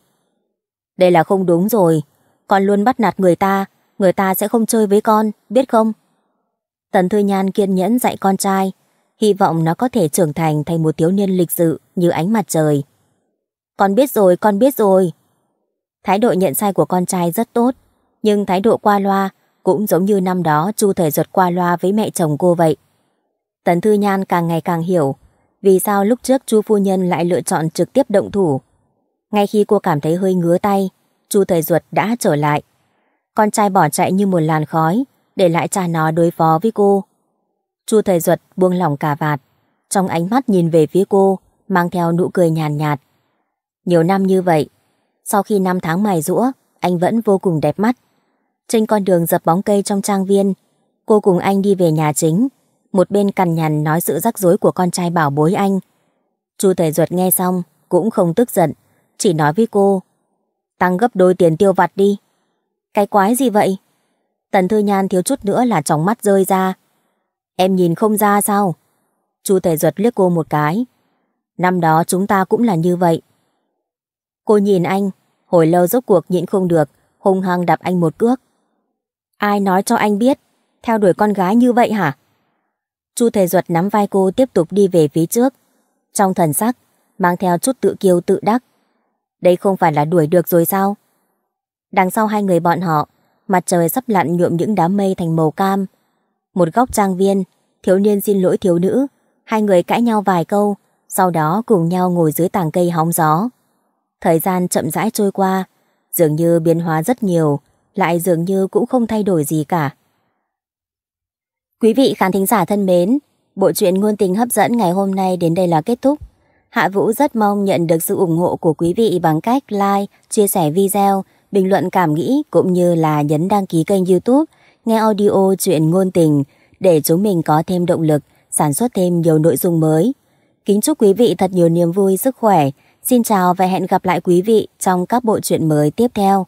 Đây là không đúng rồi, con luôn bắt nạt người ta, người ta sẽ không chơi với con, biết không? Tần Thư Nhan kiên nhẫn dạy con trai, hy vọng nó có thể trưởng thành thành một thiếu niên lịch sự như ánh mặt trời. Con biết rồi, con biết rồi. Thái độ nhận sai của con trai rất tốt, nhưng thái độ qua loa cũng giống như năm đó Chu Thời Duật qua loa với mẹ chồng cô vậy. Tần Thư Nhan càng ngày càng hiểu vì sao lúc trước Chu phu nhân lại lựa chọn trực tiếp động thủ. Ngay khi cô cảm thấy hơi ngứa tay, Chu Thời Duật đã trở lại, con trai bỏ chạy như một làn khói, để lại cha nó đối phó với cô. Chu thầy duật buông lỏng cà vạt, trong ánh mắt nhìn về phía cô, mang theo nụ cười nhàn nhạt, nhạt. Nhiều năm như vậy, sau khi năm tháng mài rũa, anh vẫn vô cùng đẹp mắt. Trên con đường dập bóng cây trong trang viên, cô cùng anh đi về nhà chính, một bên cằn nhằn nói sự rắc rối của con trai bảo bối anh. Chu thầy duật nghe xong, cũng không tức giận, chỉ nói với cô, tăng gấp đôi tiền tiêu vặt đi. Cái quái gì vậy? Tần Thư Nhan thiếu chút nữa là tròng mắt rơi ra. Em nhìn không ra sao? Chu Thể Duật liếc cô một cái. Năm đó chúng ta cũng là như vậy. Cô nhìn anh, hồi lâu rốt cuộc nhịn không được, hung hăng đạp anh một cước. Ai nói cho anh biết, theo đuổi con gái như vậy hả? Chu Thể Duật nắm vai cô tiếp tục đi về phía trước. Trong thần sắc, mang theo chút tự kiêu tự đắc. Đây không phải là đuổi được rồi sao? Đằng sau hai người bọn họ, mặt trời sắp lặn nhuộm những đám mây thành màu cam. Một góc trang viên, thiếu niên xin lỗi thiếu nữ, hai người cãi nhau vài câu, sau đó cùng nhau ngồi dưới tàng cây hóng gió. Thời gian chậm rãi trôi qua, dường như biến hóa rất nhiều, lại dường như cũng không thay đổi gì cả. Quý vị khán thính giả thân mến, bộ truyện ngôn tình hấp dẫn ngày hôm nay đến đây là kết thúc. Hạ Vũ rất mong nhận được sự ủng hộ của quý vị bằng cách like, chia sẻ video, bình luận cảm nghĩ cũng như là nhấn đăng ký kênh youtube nghe audio chuyện ngôn tình để chúng mình có thêm động lực sản xuất thêm nhiều nội dung mới. Kính chúc quý vị thật nhiều niềm vui, sức khỏe. Xin chào và hẹn gặp lại quý vị trong các bộ truyện mới tiếp theo.